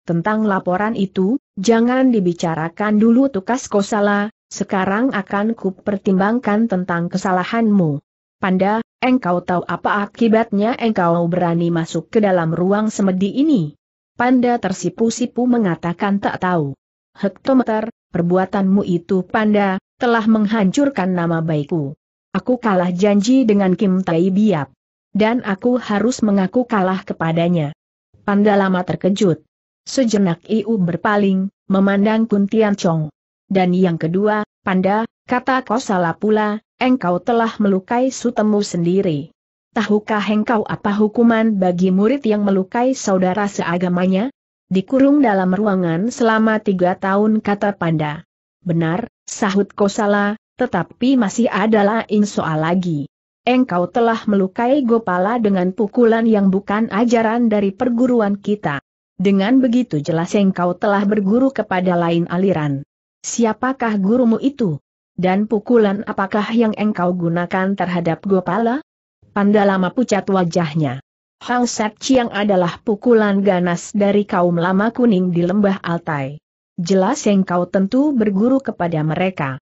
tentang laporan itu, jangan dibicarakan dulu tukas kosala, sekarang akan kupertimbangkan tentang kesalahanmu. Panda, engkau tahu apa akibatnya engkau berani masuk ke dalam ruang semedi ini? Panda tersipu-sipu mengatakan tak tahu. Hektometer, perbuatanmu itu panda, telah menghancurkan nama baikku. Aku kalah janji dengan Kim Tai Biap. Dan aku harus mengaku kalah kepadanya. Panda lama terkejut. Sejenak Iu berpaling, memandang Kuntian Chong. Dan yang kedua, Panda, kata kau salah pula, engkau telah melukai sutemu sendiri. Tahukah engkau apa hukuman bagi murid yang melukai saudara seagamanya? Dikurung dalam ruangan selama tiga tahun kata Panda. Benar, sahut Kosala, tetapi masih adalah lain soal lagi. Engkau telah melukai Gopala dengan pukulan yang bukan ajaran dari perguruan kita. Dengan begitu jelas engkau telah berguru kepada lain aliran. Siapakah gurumu itu? Dan pukulan apakah yang engkau gunakan terhadap Gopala? Pandalama pucat wajahnya. Hang Sat Chiang adalah pukulan ganas dari kaum lama kuning di lembah Altai. Jelas engkau tentu berguru kepada mereka.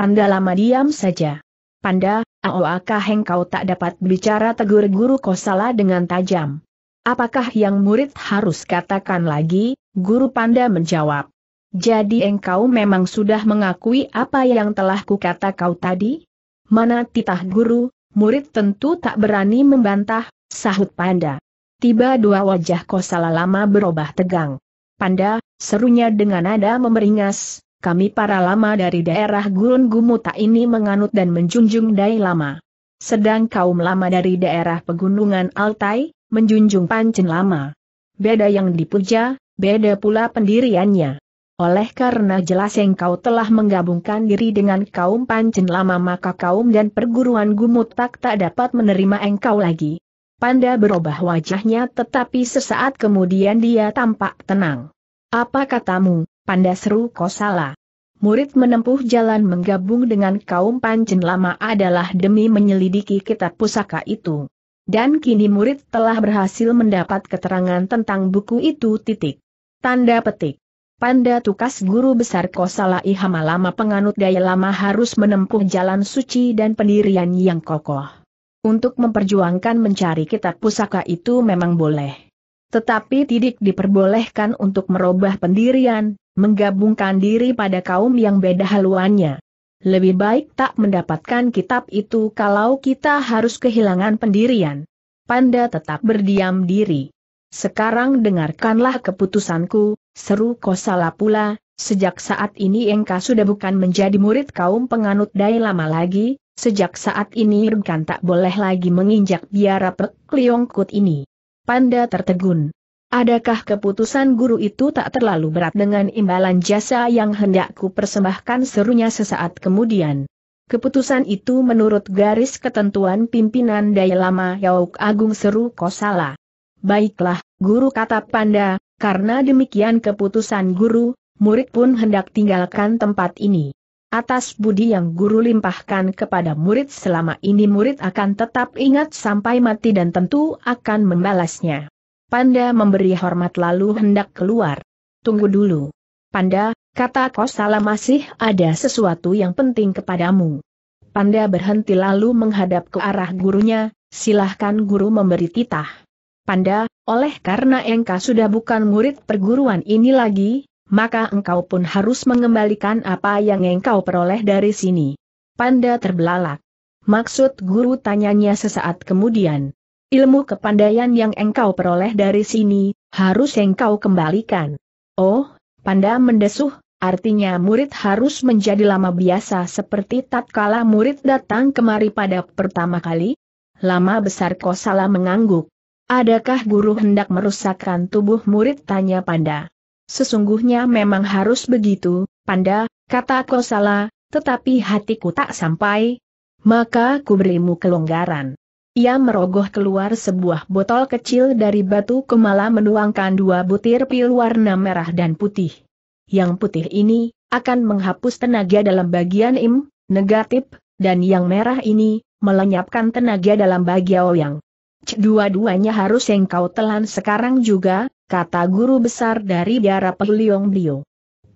Pandalama diam saja. Panda, aoakah engkau tak dapat bicara tegur guru Kosala dengan tajam? Apakah yang murid harus katakan lagi? Guru Panda menjawab. Jadi engkau memang sudah mengakui apa yang telah kukata kau tadi? Mana titah guru, murid tentu tak berani membantah, sahut Panda. Tiba dua wajah kosala lama berubah tegang. Panda, serunya dengan nada memeringas, kami para lama dari daerah Gurun Gumuta ini menganut dan menjunjung Dai Lama. Sedang kaum lama dari daerah Pegunungan Altai, menjunjung pancen lama. Beda yang dipuja, beda pula pendiriannya. Oleh karena jelas engkau telah menggabungkan diri dengan kaum pancen lama maka kaum dan perguruan gumut tak tak dapat menerima engkau lagi. Panda berubah wajahnya tetapi sesaat kemudian dia tampak tenang. Apa katamu, Panda seru kosala? Murid menempuh jalan menggabung dengan kaum pancen lama adalah demi menyelidiki kitab pusaka itu. Dan kini murid telah berhasil mendapat keterangan tentang buku itu titik. Tanda petik. Panda tukas guru besar Kosala Ihama lama penganut daya lama harus menempuh jalan suci dan pendirian yang kokoh. Untuk memperjuangkan mencari kitab pusaka itu memang boleh. Tetapi tidak diperbolehkan untuk merubah pendirian, menggabungkan diri pada kaum yang beda haluannya lebih baik tak mendapatkan kitab itu kalau kita harus kehilangan pendirian. Panda tetap berdiam diri. Sekarang dengarkanlah keputusanku, seru Kosala pula, sejak saat ini engkau sudah bukan menjadi murid kaum penganut Dai lama lagi, sejak saat ini Engkau tak boleh lagi menginjak biara Pek Liongkut ini. Panda tertegun. Adakah keputusan guru itu tak terlalu berat dengan imbalan jasa yang hendakku persembahkan serunya sesaat kemudian? Keputusan itu menurut garis ketentuan pimpinan daya lama Yauk Agung Seru Kosala. Baiklah, guru kata Panda, karena demikian keputusan guru, murid pun hendak tinggalkan tempat ini. Atas budi yang guru limpahkan kepada murid selama ini murid akan tetap ingat sampai mati dan tentu akan membalasnya. Panda memberi hormat lalu hendak keluar. Tunggu dulu. Panda, kata Kosala masih ada sesuatu yang penting kepadamu. Panda berhenti lalu menghadap ke arah gurunya, silahkan guru memberi titah. Panda, oleh karena engkau sudah bukan murid perguruan ini lagi, maka engkau pun harus mengembalikan apa yang engkau peroleh dari sini. Panda terbelalak. Maksud guru tanyanya sesaat kemudian ilmu kepandaian yang engkau peroleh dari sini, harus engkau kembalikan. Oh, panda mendesuh, artinya murid harus menjadi lama biasa seperti tatkala murid datang kemari pada pertama kali? Lama besar kosala mengangguk. Adakah guru hendak merusakkan tubuh murid tanya panda? Sesungguhnya memang harus begitu, panda, kata kosala, tetapi hatiku tak sampai. Maka ku kelonggaran. Ia merogoh keluar sebuah botol kecil dari batu kemala menuangkan dua butir pil warna merah dan putih. Yang putih ini, akan menghapus tenaga dalam bagian im, negatif, dan yang merah ini, melenyapkan tenaga dalam bagian yang. Dua-duanya harus yang kau telan sekarang juga, kata guru besar dari biara Peliong Blio.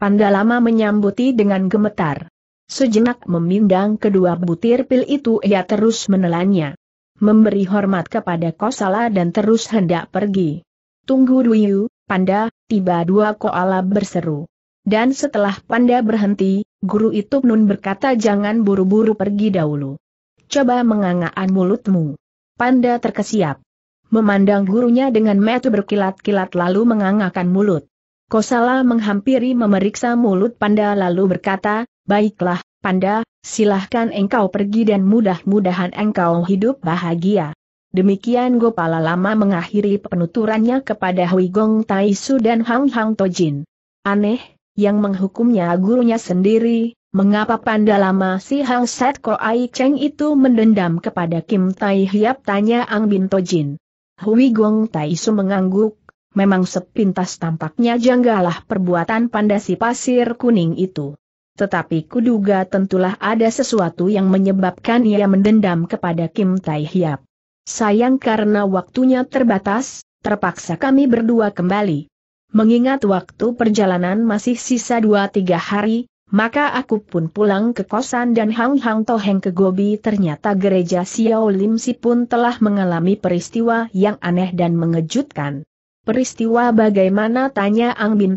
Pandalama menyambuti dengan gemetar. Sejenak memindang kedua butir pil itu ia terus menelannya memberi hormat kepada Kosala dan terus hendak pergi. Tunggu Duyu, Panda, tiba dua koala berseru. Dan setelah Panda berhenti, guru itu Nun berkata jangan buru-buru pergi dahulu. Coba mengangaan mulutmu. Panda terkesiap. Memandang gurunya dengan metu berkilat-kilat lalu mengangakan mulut. Kosala menghampiri memeriksa mulut panda lalu berkata, Baiklah, Panda, silahkan engkau pergi dan mudah-mudahan engkau hidup bahagia. Demikian Gopala Lama mengakhiri penuturannya kepada Hui Gong Tai dan Hang Hang Tojin. Aneh, yang menghukumnya gurunya sendiri, mengapa Panda Lama si Hang Set Ko Ai Cheng itu mendendam kepada Kim Tai Hiap tanya Ang Bin Tojin. Hui Gong Tai mengangguk, memang sepintas tampaknya janggalah perbuatan panda si pasir kuning itu. Tetapi kuduga tentulah ada sesuatu yang menyebabkan ia mendendam kepada Kim Tai Hiap. Sayang karena waktunya terbatas, terpaksa kami berdua kembali. Mengingat waktu perjalanan masih sisa 2-3 hari, maka aku pun pulang ke kosan dan Hang Hang Toheng ke Gobi ternyata gereja Xiao Lim Si pun telah mengalami peristiwa yang aneh dan mengejutkan. Peristiwa bagaimana tanya Ang Bin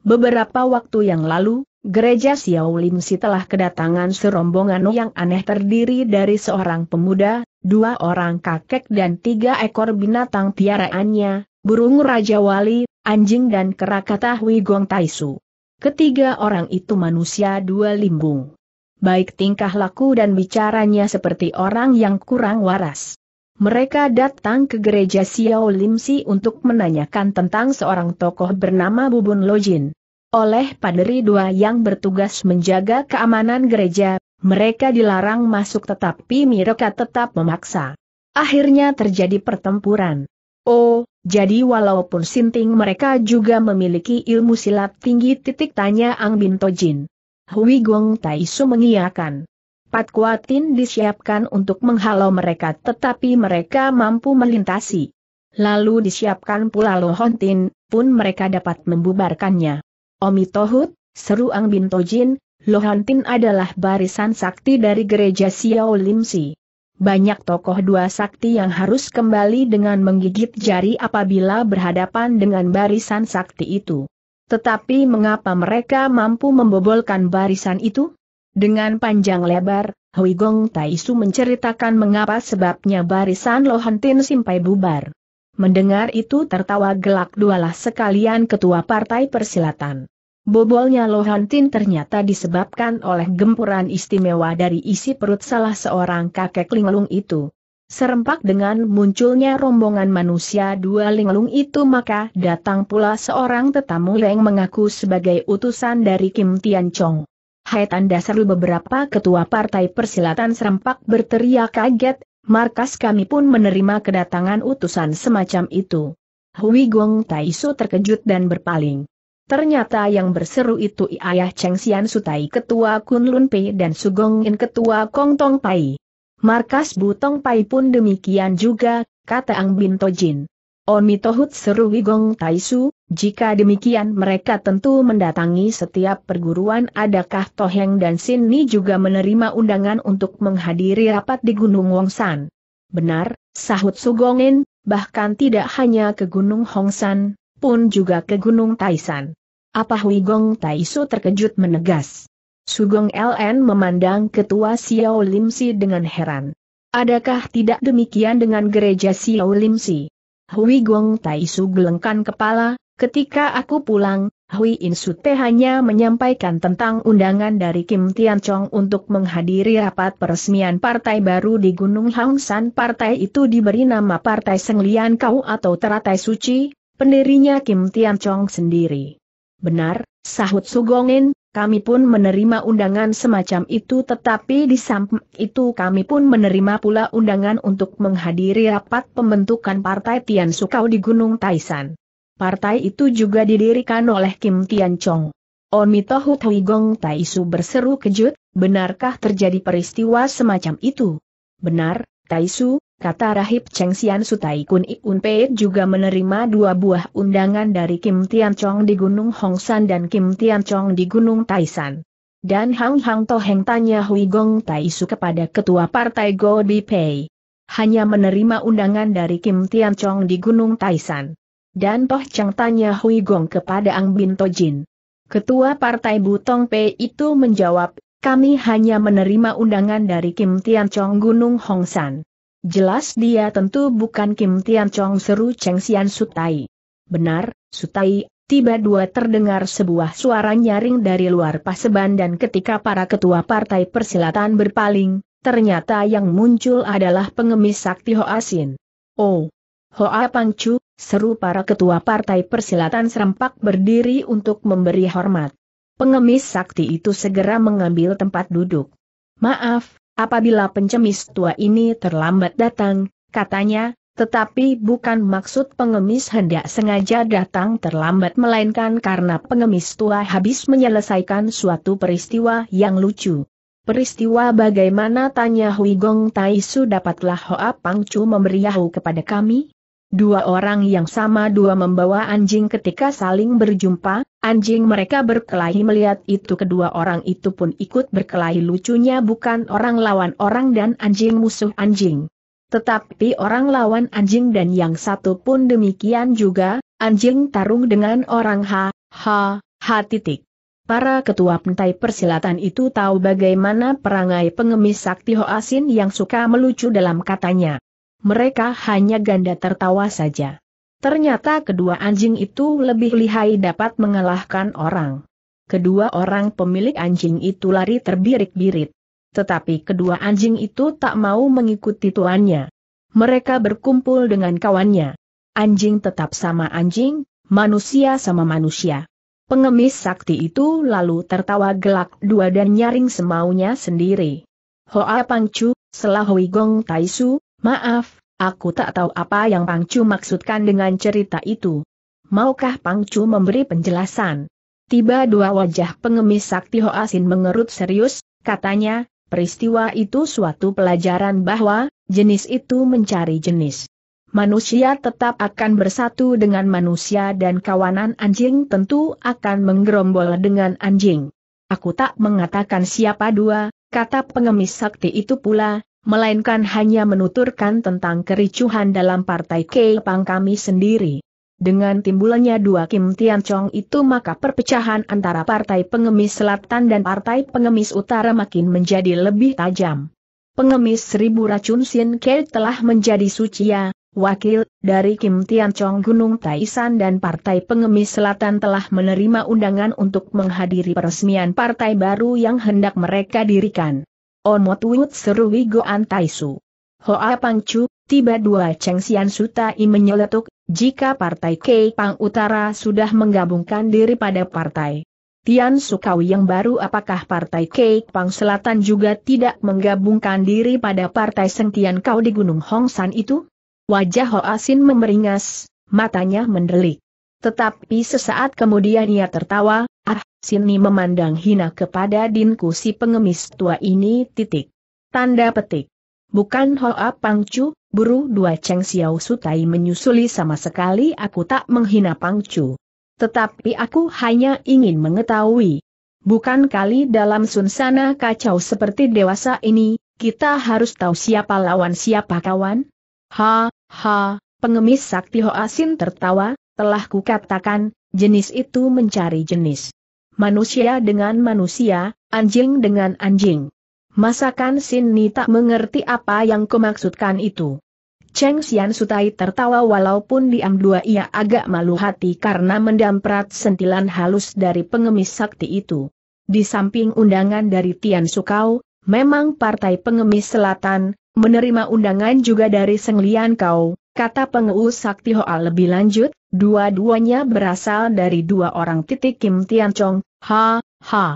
Beberapa waktu yang lalu, Gereja Si telah kedatangan serombongan yang aneh terdiri dari seorang pemuda, dua orang kakek dan tiga ekor binatang piaraannya, burung Raja Wali, anjing dan kerakata Hui Gong Taisu. Ketiga orang itu manusia dua limbung. Baik tingkah laku dan bicaranya seperti orang yang kurang waras. Mereka datang ke gereja Lim Si untuk menanyakan tentang seorang tokoh bernama Bubun Lojin oleh paderi dua yang bertugas menjaga keamanan gereja, mereka dilarang masuk tetapi mereka tetap memaksa. Akhirnya terjadi pertempuran. Oh, jadi walaupun sinting mereka juga memiliki ilmu silat tinggi titik tanya Ang Binto Jin. Hui Gong Taisu mengiakan. Pat Kuatin disiapkan untuk menghalau mereka tetapi mereka mampu melintasi. Lalu disiapkan pula Lohontin, pun mereka dapat membubarkannya. Omi seru Ang Bin Tojin, Lohantin adalah barisan sakti dari gereja Xiao Lim Si. Banyak tokoh dua sakti yang harus kembali dengan menggigit jari apabila berhadapan dengan barisan sakti itu. Tetapi mengapa mereka mampu membobolkan barisan itu? Dengan panjang lebar, Hui Gong Taisu menceritakan mengapa sebabnya barisan Lohantin simpai bubar. Mendengar itu tertawa gelak dualah sekalian ketua partai persilatan. Bobolnya Lohantin ternyata disebabkan oleh gempuran istimewa dari isi perut salah seorang kakek linglung itu. Serempak dengan munculnya rombongan manusia dua linglung itu maka datang pula seorang tetamu yang mengaku sebagai utusan dari Kim Tian Chong. Hai tanda seru beberapa ketua partai persilatan serempak berteriak kaget, markas kami pun menerima kedatangan utusan semacam itu. Hui Gong Taiso terkejut dan berpaling. Ternyata yang berseru itu Ayah Cheng Xian Sutai Ketua Kunlun Pei dan Sugong In Ketua Kong Tong Pai. Markas Butong Pai pun demikian juga, kata Ang Bin Tojin. Oni Tohut seru Wigong Taisu, jika demikian mereka tentu mendatangi setiap perguruan adakah Toheng dan Sin Ni juga menerima undangan untuk menghadiri rapat di Gunung Wongsan. Benar, sahut Sugongen, bahkan tidak hanya ke Gunung Hongsan, pun juga ke Gunung Taisan. Apa Wigong Taisu terkejut menegas. Sugong LN memandang ketua Xiao Limsi dengan heran. Adakah tidak demikian dengan gereja Xiao Limsi? Hui Gong Tai Su gelengkan kepala, ketika aku pulang, Hui In teh hanya menyampaikan tentang undangan dari Kim Tian Chong untuk menghadiri rapat peresmian partai baru di Gunung Hang San. Partai itu diberi nama Partai Senglian Kau atau Teratai Suci, pendirinya Kim Tian Chong sendiri. Benar, sahut Sugongin, kami pun menerima undangan semacam itu tetapi di samping itu kami pun menerima pula undangan untuk menghadiri rapat pembentukan Partai Tian Sukau di Gunung Taisan. Partai itu juga didirikan oleh Kim Tian Chong. tui Gong Taisu berseru kejut, benarkah terjadi peristiwa semacam itu? Benar, Taisu, Kata Rahib Cheng Xian Sutai Kun Iun Pei juga menerima dua buah undangan dari Kim Tian Chong di Gunung Hong San dan Kim Tian Chong di Gunung Taishan. Dan Hang Hang Toheng tanya Hui Gong Tai Su kepada ketua partai Go Bi Pei. Hanya menerima undangan dari Kim Tian Chong di Gunung Taishan. Dan Toh Chang tanya Hui Gong kepada Ang Bin Jin. Ketua partai Butong Pei itu menjawab, kami hanya menerima undangan dari Kim Tian Chong Gunung Hong San. Jelas dia tentu bukan Kim Tian Chong seru Cheng Xian Sutai. Benar, Sutai, tiba-dua terdengar sebuah suara nyaring dari luar paseban dan ketika para ketua partai persilatan berpaling, ternyata yang muncul adalah pengemis sakti Hoasin. Oh, Hoa Pangcu, seru para ketua partai persilatan serempak berdiri untuk memberi hormat. Pengemis sakti itu segera mengambil tempat duduk. Maaf, Apabila pencemis tua ini terlambat datang, katanya, tetapi bukan maksud pengemis hendak sengaja datang terlambat melainkan karena pengemis tua habis menyelesaikan suatu peristiwa yang lucu. Peristiwa bagaimana tanya Hui Gong Tai Su dapatlah Hoa Pangcu memberi yahu kepada kami? Dua orang yang sama dua membawa anjing ketika saling berjumpa, Anjing mereka berkelahi melihat itu kedua orang itu pun ikut berkelahi lucunya bukan orang lawan orang dan anjing musuh anjing. Tetapi orang lawan anjing dan yang satu pun demikian juga, anjing tarung dengan orang ha, ha, ha titik. Para ketua pentai persilatan itu tahu bagaimana perangai pengemis sakti Hoasin yang suka melucu dalam katanya. Mereka hanya ganda tertawa saja. Ternyata kedua anjing itu lebih lihai dapat mengalahkan orang. Kedua orang pemilik anjing itu lari terbirik-birit. Tetapi kedua anjing itu tak mau mengikuti tuannya. Mereka berkumpul dengan kawannya. Anjing tetap sama anjing, manusia sama manusia. Pengemis sakti itu lalu tertawa gelak dua dan nyaring semaunya sendiri. Hoa Pangcu, Selahui Gong Taisu, maaf, Aku tak tahu apa yang Pangcu maksudkan dengan cerita itu. Maukah Pangcu memberi penjelasan? Tiba dua wajah pengemis sakti Hoasin mengerut serius, katanya, peristiwa itu suatu pelajaran bahwa, jenis itu mencari jenis. Manusia tetap akan bersatu dengan manusia dan kawanan anjing tentu akan menggerombol dengan anjing. Aku tak mengatakan siapa dua, kata pengemis sakti itu pula, melainkan hanya menuturkan tentang kericuhan dalam partai Kepang kami sendiri. Dengan timbulnya dua Kim Tian Chong itu maka perpecahan antara Partai Pengemis Selatan dan Partai Pengemis Utara makin menjadi lebih tajam. Pengemis Seribu Racun Sin Ke telah menjadi sucia, ya, wakil, dari Kim Tian Chong Gunung Taisan dan Partai Pengemis Selatan telah menerima undangan untuk menghadiri peresmian partai baru yang hendak mereka dirikan. Omo tuut seru Wigo Antaisu. Hoa Pangcu, tiba dua Cheng Xian Sutai menyeletuk, jika Partai Kei Pang Utara sudah menggabungkan diri pada Partai Tian Sukawi yang baru apakah Partai Kei Pang Selatan juga tidak menggabungkan diri pada Partai Sentian Kau di Gunung Hong San itu? Wajah Hoa Sin memeringas, matanya mendelik. Tetapi sesaat kemudian ia tertawa, ah, Sini memandang hina kepada Dinku si pengemis tua ini titik. Tanda petik. Bukan Hoa Pangcu, buru dua Cheng Xiao Sutai menyusuli sama sekali aku tak menghina Pangcu. Tetapi aku hanya ingin mengetahui. Bukan kali dalam sunsana kacau seperti dewasa ini, kita harus tahu siapa lawan siapa kawan? Ha, ha, pengemis sakti Hoa Sin tertawa, telah kukatakan, jenis itu mencari jenis manusia dengan manusia, anjing dengan anjing. Masakan ni tak mengerti apa yang kemaksudkan itu. Cheng Xian Sutai tertawa walaupun diam dua ia agak malu hati karena mendamprat sentilan halus dari pengemis sakti itu. Di samping undangan dari Tian Sukau, memang Partai Pengemis Selatan, menerima undangan juga dari Senglian Kau, kata pengeus sakti Hoa lebih lanjut, dua-duanya berasal dari dua orang titik Kim Tian Chong, Ha, ha.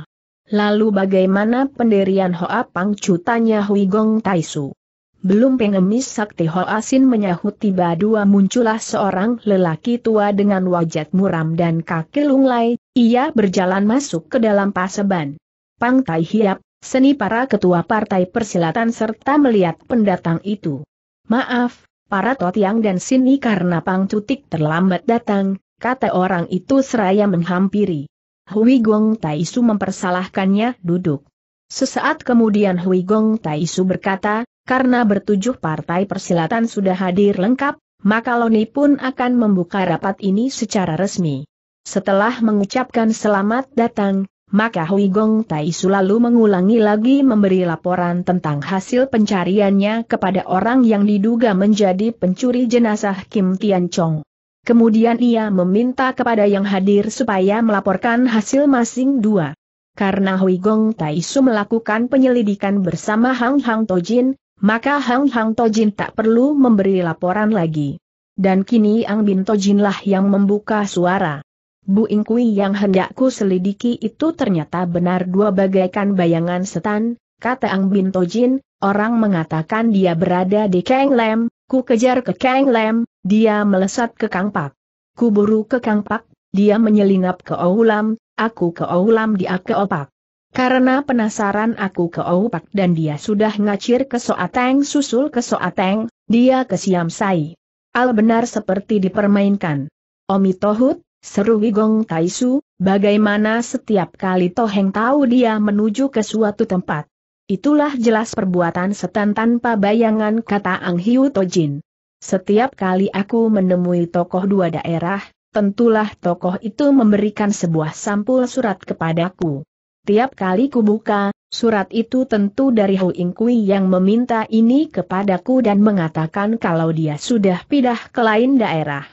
Lalu bagaimana pendirian Hoa Chu tanya Hui Gong Taisu. Belum pengemis sakti Hoa Sin menyahut tiba dua muncullah seorang lelaki tua dengan wajah muram dan kaki lunglai, ia berjalan masuk ke dalam paseban. Pang Tai Hiap, seni para ketua partai persilatan serta melihat pendatang itu. Maaf, para Totiang dan Sini karena Pang Cutik terlambat datang, kata orang itu seraya menghampiri. Hui Gong Taisu mempersalahkannya duduk. Sesaat kemudian Hui Gong Taisu berkata, karena bertujuh partai persilatan sudah hadir lengkap, maka Loni pun akan membuka rapat ini secara resmi. Setelah mengucapkan selamat datang, maka Hui Gong Taisu lalu mengulangi lagi memberi laporan tentang hasil pencariannya kepada orang yang diduga menjadi pencuri jenazah Kim Tian Chong. Kemudian ia meminta kepada yang hadir supaya melaporkan hasil masing dua. Karena Hui Gong Taisu melakukan penyelidikan bersama Hang Hang Tojin, maka Hang Hang Tojin tak perlu memberi laporan lagi. Dan kini Ang Bin Tojinlah yang membuka suara. Bu Ingkui yang hendakku selidiki itu ternyata benar dua bagaikan bayangan setan, kata Ang Bin Jin. orang mengatakan dia berada di Keng Lem, Ku kejar ke Kang Lam, dia melesat ke Kang Pak. Ku buru ke Kang Pak, dia menyelinap ke Oulam, aku ke Oulam dia ke Opak. Karena penasaran aku ke Opak dan dia sudah ngacir ke Soateng susul ke Soateng, dia ke Siam Sai. Al benar seperti dipermainkan. Omi Tohut, seru Wigong Taisu, bagaimana setiap kali Toheng tahu dia menuju ke suatu tempat. Itulah jelas perbuatan setan tanpa bayangan kata Ang Hiu Tojin. Setiap kali aku menemui tokoh dua daerah, tentulah tokoh itu memberikan sebuah sampul surat kepadaku. Tiap kali kubuka, surat itu tentu dari Hou Ying Kui yang meminta ini kepadaku dan mengatakan kalau dia sudah pindah ke lain daerah.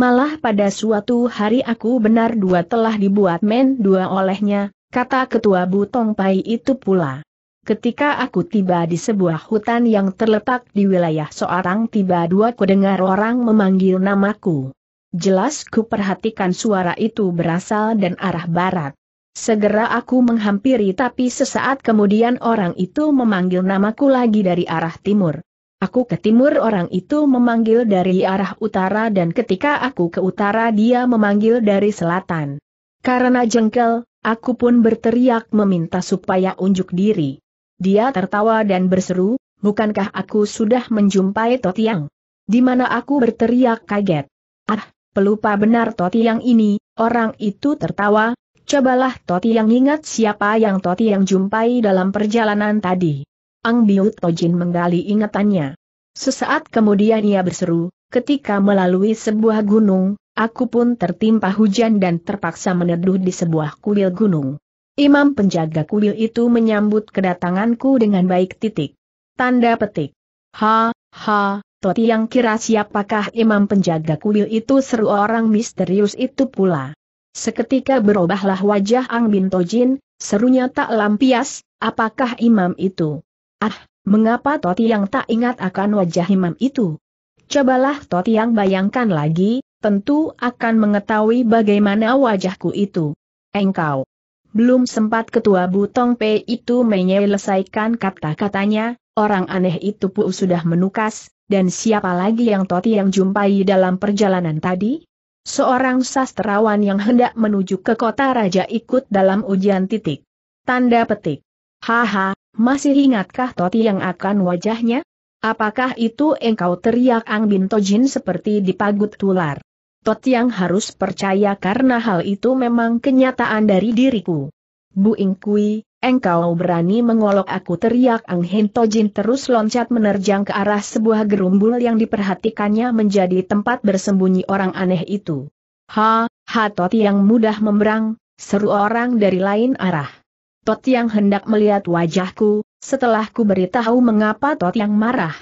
Malah pada suatu hari aku benar dua telah dibuat men dua olehnya, kata ketua Butong Pai itu pula. Ketika aku tiba di sebuah hutan yang terletak di wilayah seorang tiba dua kudengar orang memanggil namaku. Jelas ku perhatikan suara itu berasal dan arah barat. Segera aku menghampiri tapi sesaat kemudian orang itu memanggil namaku lagi dari arah timur. Aku ke timur orang itu memanggil dari arah utara dan ketika aku ke utara dia memanggil dari selatan. Karena jengkel, aku pun berteriak meminta supaya unjuk diri. Dia tertawa dan berseru, bukankah aku sudah menjumpai Totiang? Di mana aku berteriak kaget. Ah, pelupa benar Totiang ini, orang itu tertawa, cobalah Totiang ingat siapa yang Totiang jumpai dalam perjalanan tadi. Ang Biu Tojin menggali ingatannya. Sesaat kemudian ia berseru, ketika melalui sebuah gunung, aku pun tertimpa hujan dan terpaksa meneduh di sebuah kuil gunung. Imam penjaga kuil itu menyambut kedatanganku dengan baik titik. Tanda petik. Ha, ha, Toti yang kira siapakah imam penjaga kuil itu seru orang misterius itu pula. Seketika berubahlah wajah Ang Bin Tojin, serunya tak lampias, apakah imam itu? Ah, mengapa Toti yang tak ingat akan wajah imam itu? Cobalah Toti yang bayangkan lagi, tentu akan mengetahui bagaimana wajahku itu. Engkau. Belum sempat ketua Butong P itu menyelesaikan kata-katanya, orang aneh itu pun sudah menukas, dan siapa lagi yang Toti yang jumpai dalam perjalanan tadi? Seorang sastrawan yang hendak menuju ke kota raja ikut dalam ujian titik. Tanda petik. Haha, masih ingatkah Toti yang akan wajahnya? Apakah itu engkau teriak Ang Bintojin seperti dipagut tular? yang harus percaya karena hal itu memang kenyataan dari diriku. Bu Ingkui, engkau berani mengolok aku teriak Ang Hintojin Jin terus loncat menerjang ke arah sebuah gerumbul yang diperhatikannya menjadi tempat bersembunyi orang aneh itu. Ha, ha yang mudah memberang, seru orang dari lain arah. yang hendak melihat wajahku, setelah ku beritahu mengapa yang marah.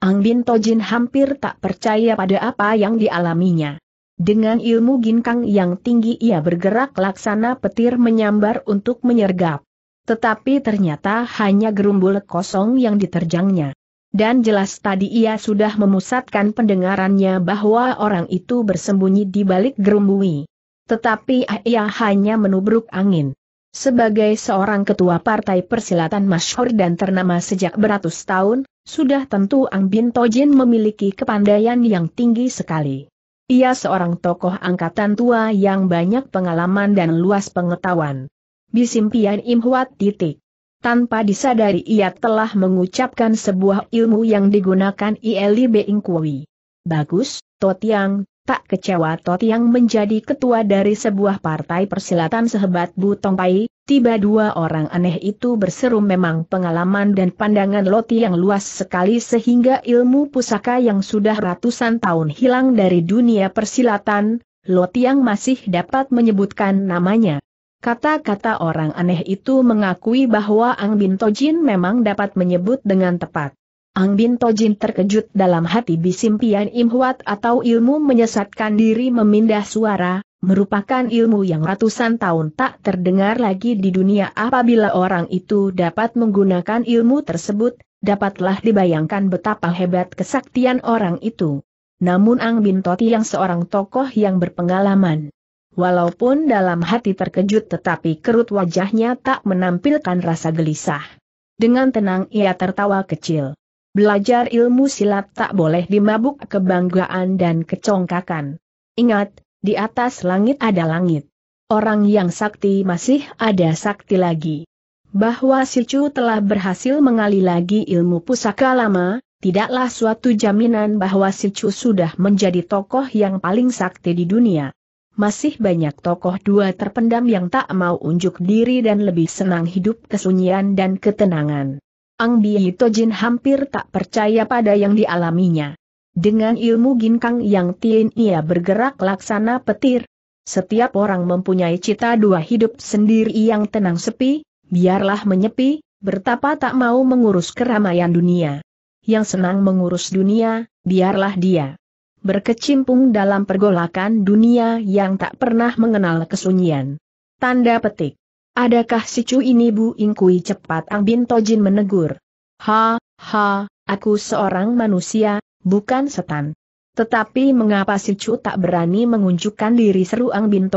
Ang Bintojin hampir tak percaya pada apa yang dialaminya. Dengan ilmu ginkang yang tinggi ia bergerak laksana petir menyambar untuk menyergap. Tetapi ternyata hanya gerumbul kosong yang diterjangnya. Dan jelas tadi ia sudah memusatkan pendengarannya bahwa orang itu bersembunyi di balik gerumbui. Tetapi ia hanya menubruk angin. Sebagai seorang ketua partai persilatan masyhur dan ternama sejak beratus tahun, sudah tentu Ang Bin Tojin memiliki kepandaian yang tinggi sekali. Ia seorang tokoh angkatan tua yang banyak pengalaman dan luas pengetahuan. Bisimpian Imhuat titik. Tanpa disadari ia telah mengucapkan sebuah ilmu yang digunakan Ieli Ingkui. Bagus, Totiang, tak kecewa Tot yang menjadi ketua dari sebuah partai persilatan sehebat Butong Pai, tiba dua orang aneh itu berseru memang pengalaman dan pandangan Loti yang luas sekali sehingga ilmu pusaka yang sudah ratusan tahun hilang dari dunia persilatan, Loti yang masih dapat menyebutkan namanya. Kata-kata orang aneh itu mengakui bahwa Ang Bin Tojin memang dapat menyebut dengan tepat. Ang Bin Tojin terkejut dalam hati bisimpian imhuat atau ilmu menyesatkan diri memindah suara, merupakan ilmu yang ratusan tahun tak terdengar lagi di dunia apabila orang itu dapat menggunakan ilmu tersebut, dapatlah dibayangkan betapa hebat kesaktian orang itu. Namun Ang Bin Toti yang seorang tokoh yang berpengalaman. Walaupun dalam hati terkejut tetapi kerut wajahnya tak menampilkan rasa gelisah. Dengan tenang ia tertawa kecil. Belajar ilmu silat tak boleh dimabuk kebanggaan dan kecongkakan. Ingat, di atas langit ada langit. Orang yang sakti masih ada sakti lagi. Bahwa Chu telah berhasil mengali lagi ilmu pusaka lama, tidaklah suatu jaminan bahwa Chu sudah menjadi tokoh yang paling sakti di dunia. Masih banyak tokoh dua terpendam yang tak mau unjuk diri dan lebih senang hidup kesunyian dan ketenangan. Ang Bi Jin hampir tak percaya pada yang dialaminya. Dengan ilmu ginkang yang tin ia bergerak laksana petir. Setiap orang mempunyai cita dua hidup sendiri yang tenang sepi, biarlah menyepi, bertapa tak mau mengurus keramaian dunia. Yang senang mengurus dunia, biarlah dia. Berkecimpung dalam pergolakan dunia yang tak pernah mengenal kesunyian. Tanda petik. Adakah si cu ini Bu Ingkui cepat Ang Bin menegur. Ha, ha, aku seorang manusia, bukan setan. Tetapi mengapa si cu tak berani mengunjukkan diri seru Ang Bin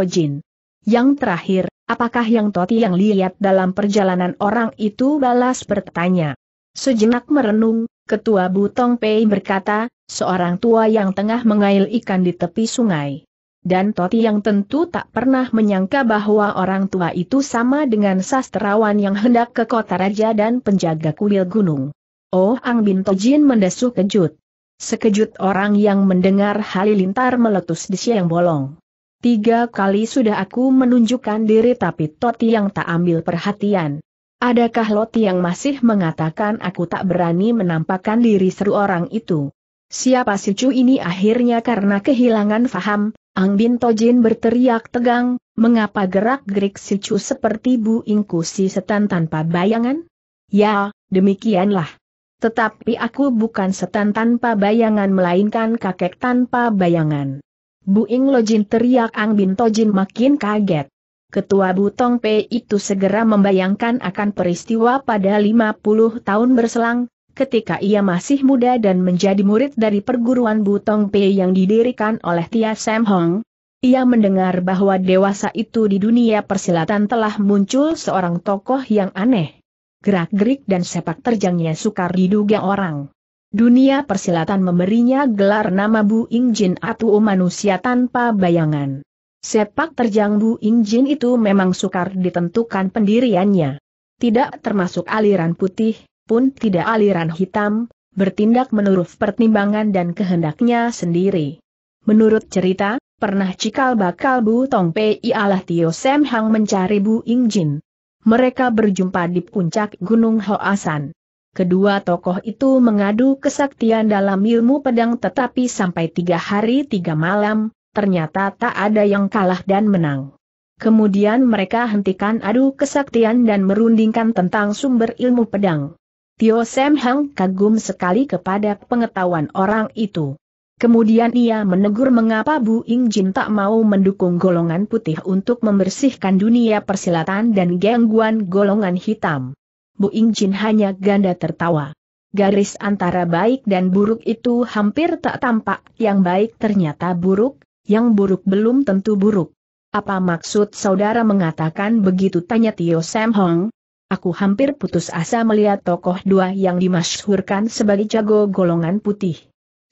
Yang terakhir, apakah yang Toti yang lihat dalam perjalanan orang itu balas bertanya. Sejenak merenung, Ketua Butong Pei berkata, seorang tua yang tengah mengail ikan di tepi sungai dan Toti yang tentu tak pernah menyangka bahwa orang tua itu sama dengan sastrawan yang hendak ke kota raja dan penjaga kuil gunung. Oh Ang Bin Tojin mendesuk kejut. Sekejut orang yang mendengar halilintar meletus di siang bolong. Tiga kali sudah aku menunjukkan diri tapi Toti yang tak ambil perhatian. Adakah Loti yang masih mengatakan aku tak berani menampakkan diri seru orang itu? Siapa si Chu ini akhirnya karena kehilangan faham, Ang Bin Tojin berteriak tegang, mengapa gerak-gerik si Chu seperti Ingku si setan tanpa bayangan? Ya, demikianlah. Tetapi aku bukan setan tanpa bayangan melainkan kakek tanpa bayangan. Buing Lojin teriak Ang Bin Tojin makin kaget. Ketua Butong P itu segera membayangkan akan peristiwa pada 50 tahun berselang, Ketika ia masih muda dan menjadi murid dari perguruan Butong Pe yang didirikan oleh Tia Sam Hong, ia mendengar bahwa dewasa itu di dunia persilatan telah muncul seorang tokoh yang aneh. Gerak-gerik dan sepak terjangnya sukar diduga orang. Dunia persilatan memberinya gelar nama Bu Jin atau manusia tanpa bayangan. Sepak terjang Bu Jin itu memang sukar ditentukan pendiriannya. Tidak termasuk aliran putih, pun tidak aliran hitam, bertindak menurut pertimbangan dan kehendaknya sendiri. Menurut cerita, pernah cikal bakal Bu Tong Pei ialah Tio Semhang Hang mencari Bu Ing Jin. Mereka berjumpa di puncak Gunung Hoasan. Kedua tokoh itu mengadu kesaktian dalam ilmu pedang tetapi sampai tiga hari tiga malam, ternyata tak ada yang kalah dan menang. Kemudian mereka hentikan adu kesaktian dan merundingkan tentang sumber ilmu pedang. Tio Sam Hang kagum sekali kepada pengetahuan orang itu. Kemudian ia menegur mengapa Bu Ing Jin tak mau mendukung golongan putih untuk membersihkan dunia persilatan dan gangguan golongan hitam. Bu Ing Jin hanya ganda tertawa. Garis antara baik dan buruk itu hampir tak tampak, yang baik ternyata buruk, yang buruk belum tentu buruk. Apa maksud saudara mengatakan begitu tanya Tio Sam Hong? aku hampir putus asa melihat tokoh dua yang dimasyhurkan sebagai jago golongan putih.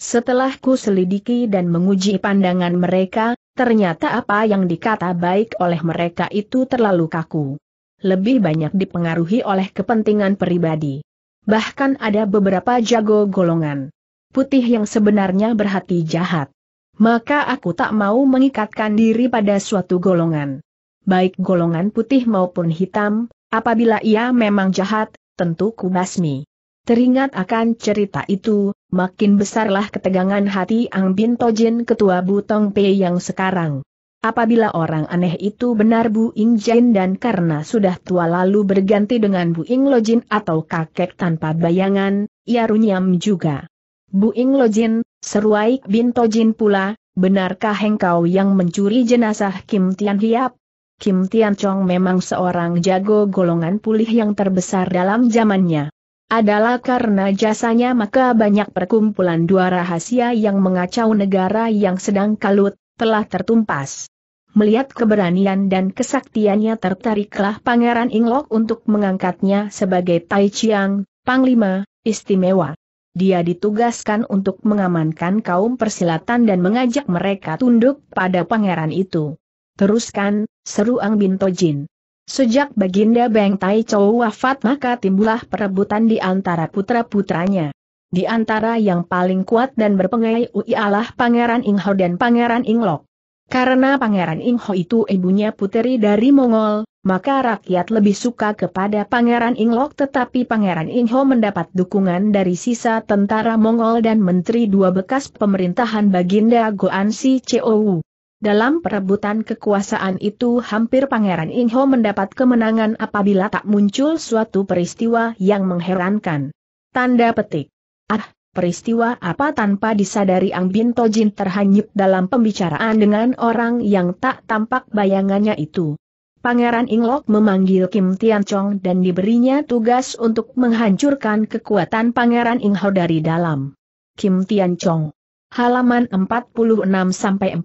Setelah ku selidiki dan menguji pandangan mereka, ternyata apa yang dikata baik oleh mereka itu terlalu kaku. Lebih banyak dipengaruhi oleh kepentingan pribadi. Bahkan ada beberapa jago golongan putih yang sebenarnya berhati jahat. Maka aku tak mau mengikatkan diri pada suatu golongan. Baik golongan putih maupun hitam, Apabila ia memang jahat, tentu kubasmi. Teringat akan cerita itu, makin besarlah ketegangan hati Ang Bin Tojin ketua Butong Pei yang sekarang. Apabila orang aneh itu benar Bu Ing Jin dan karena sudah tua lalu berganti dengan Bu Ing Lojin atau kakek tanpa bayangan, ia runyam juga. Bu Ing Lojin, seruai Bin Tojin pula, benarkah engkau yang mencuri jenazah Kim Tian Hiap? Kim Tian Chong memang seorang jago golongan pulih yang terbesar dalam zamannya. Adalah karena jasanya maka banyak perkumpulan dua rahasia yang mengacau negara yang sedang kalut, telah tertumpas. Melihat keberanian dan kesaktiannya tertariklah Pangeran Inglok untuk mengangkatnya sebagai Tai Chiang, Panglima, istimewa. Dia ditugaskan untuk mengamankan kaum persilatan dan mengajak mereka tunduk pada pangeran itu. Teruskan, seru Ang Binto Jin. Sejak Baginda Beng Tai Chou wafat maka timbullah perebutan di antara putra-putranya. Di antara yang paling kuat dan berpengaruh ialah Pangeran Ing Ho dan Pangeran Ing Lok. Karena Pangeran Ing Ho itu ibunya puteri dari Mongol, maka rakyat lebih suka kepada Pangeran Ing Lok. tetapi Pangeran Ing Ho mendapat dukungan dari sisa tentara Mongol dan Menteri dua bekas pemerintahan Baginda Goan Si Chou. Dalam perebutan kekuasaan itu hampir Pangeran Inho mendapat kemenangan apabila tak muncul suatu peristiwa yang mengherankan. Tanda petik. Ah, peristiwa apa tanpa disadari Ang Binto Jin terhanyut dalam pembicaraan dengan orang yang tak tampak bayangannya itu. Pangeran Inglok memanggil Kim Tian Chong dan diberinya tugas untuk menghancurkan kekuatan Pangeran Ingho dari dalam. Kim Tian Chong Halaman 46-47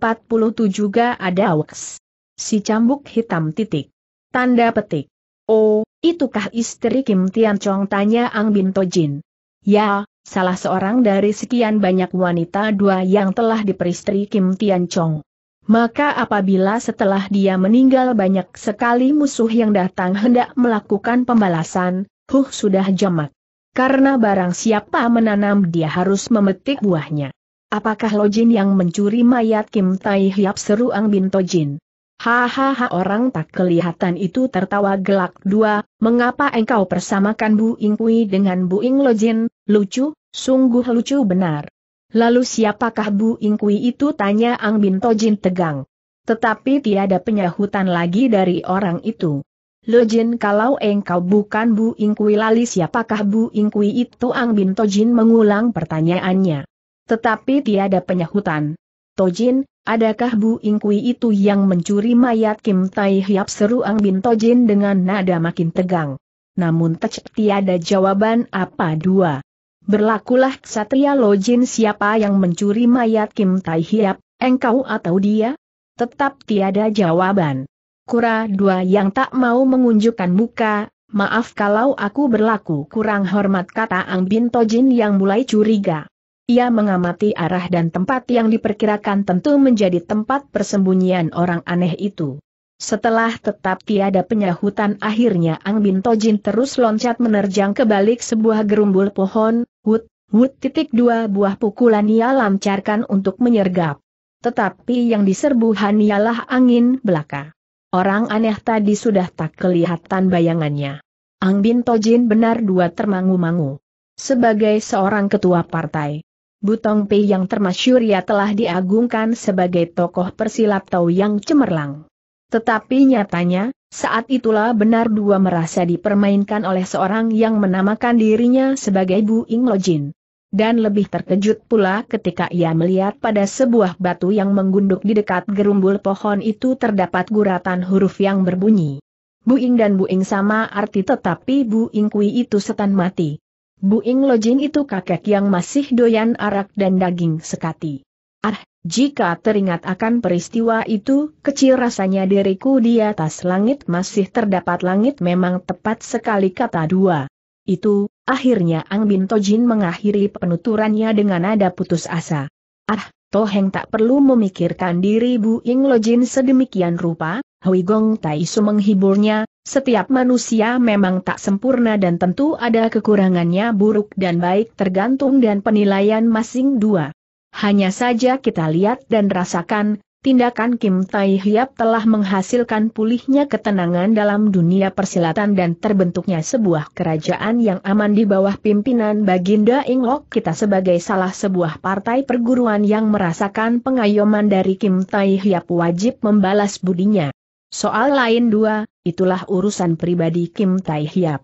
juga ada waks. Si cambuk hitam titik. Tanda petik. Oh, itukah istri Kim Tian Chong tanya Ang Bin Tojin. Ya, salah seorang dari sekian banyak wanita dua yang telah diperistri Kim Tian Chong. Maka apabila setelah dia meninggal banyak sekali musuh yang datang hendak melakukan pembalasan, huh sudah jamak. Karena barang siapa menanam dia harus memetik buahnya. Apakah Lojin yang mencuri mayat Kim Tai Hiap seru Ang Bin Jin? Hahaha orang tak kelihatan itu tertawa gelak dua, mengapa engkau persamakan Bu Ing Kui dengan Bu Ing Lojin, lucu, sungguh lucu benar. Lalu siapakah Bu Ing Kui itu tanya Ang Bin Jin tegang. Tetapi tiada penyahutan lagi dari orang itu. Lojin kalau engkau bukan Bu Ing Kui lali siapakah Bu Ing Kui itu Ang Bin Jin mengulang pertanyaannya. Tetapi tiada penyahutan. Tojin, adakah Bu Ingkui itu yang mencuri mayat Kim Tai Hiap seru Ang Bin Tojin dengan nada makin tegang. Namun tec tiada jawaban apa dua. Berlakulah ksatria Lojin siapa yang mencuri mayat Kim Tai Hiap, engkau atau dia? Tetap tiada jawaban. Kura dua yang tak mau mengunjukkan muka, maaf kalau aku berlaku kurang hormat kata Ang Bin Tojin yang mulai curiga. Ia mengamati arah dan tempat yang diperkirakan tentu menjadi tempat persembunyian orang aneh itu. Setelah tetap tiada penyahutan akhirnya Ang Bin Tojin terus loncat menerjang ke balik sebuah gerumbul pohon, hut, hut titik dua buah pukulan ia lancarkan untuk menyergap. Tetapi yang diserbu hanyalah angin belaka. Orang aneh tadi sudah tak kelihatan bayangannya. Ang Bin Tojin benar dua termangu-mangu. Sebagai seorang ketua partai, Butong Pei yang termasyur ya telah diagungkan sebagai tokoh persilat tau yang cemerlang. Tetapi nyatanya, saat itulah benar dua merasa dipermainkan oleh seorang yang menamakan dirinya sebagai Bu Ing Lojin. Dan lebih terkejut pula ketika ia melihat pada sebuah batu yang menggunduk di dekat gerumbul pohon itu terdapat guratan huruf yang berbunyi. Bu Ing dan Bu Ing sama arti tetapi Bu Ing Kui itu setan mati. Bu Lojin itu kakek yang masih doyan arak dan daging sekati. Ah, jika teringat akan peristiwa itu, kecil rasanya diriku di atas langit masih terdapat langit memang tepat sekali kata dua. Itu, akhirnya Ang Bin Tojin mengakhiri penuturannya dengan nada putus asa. Ah, Toheng tak perlu memikirkan diri Bu Lojin sedemikian rupa, Hui Gong Tai Su menghiburnya, setiap manusia memang tak sempurna dan tentu ada kekurangannya buruk dan baik tergantung dan penilaian masing dua. Hanya saja kita lihat dan rasakan, tindakan Kim Tai Hiap telah menghasilkan pulihnya ketenangan dalam dunia persilatan dan terbentuknya sebuah kerajaan yang aman di bawah pimpinan Baginda Inglok kita sebagai salah sebuah partai perguruan yang merasakan pengayoman dari Kim Tai Hiap wajib membalas budinya. Soal lain dua, itulah urusan pribadi Kim Tai Hiap.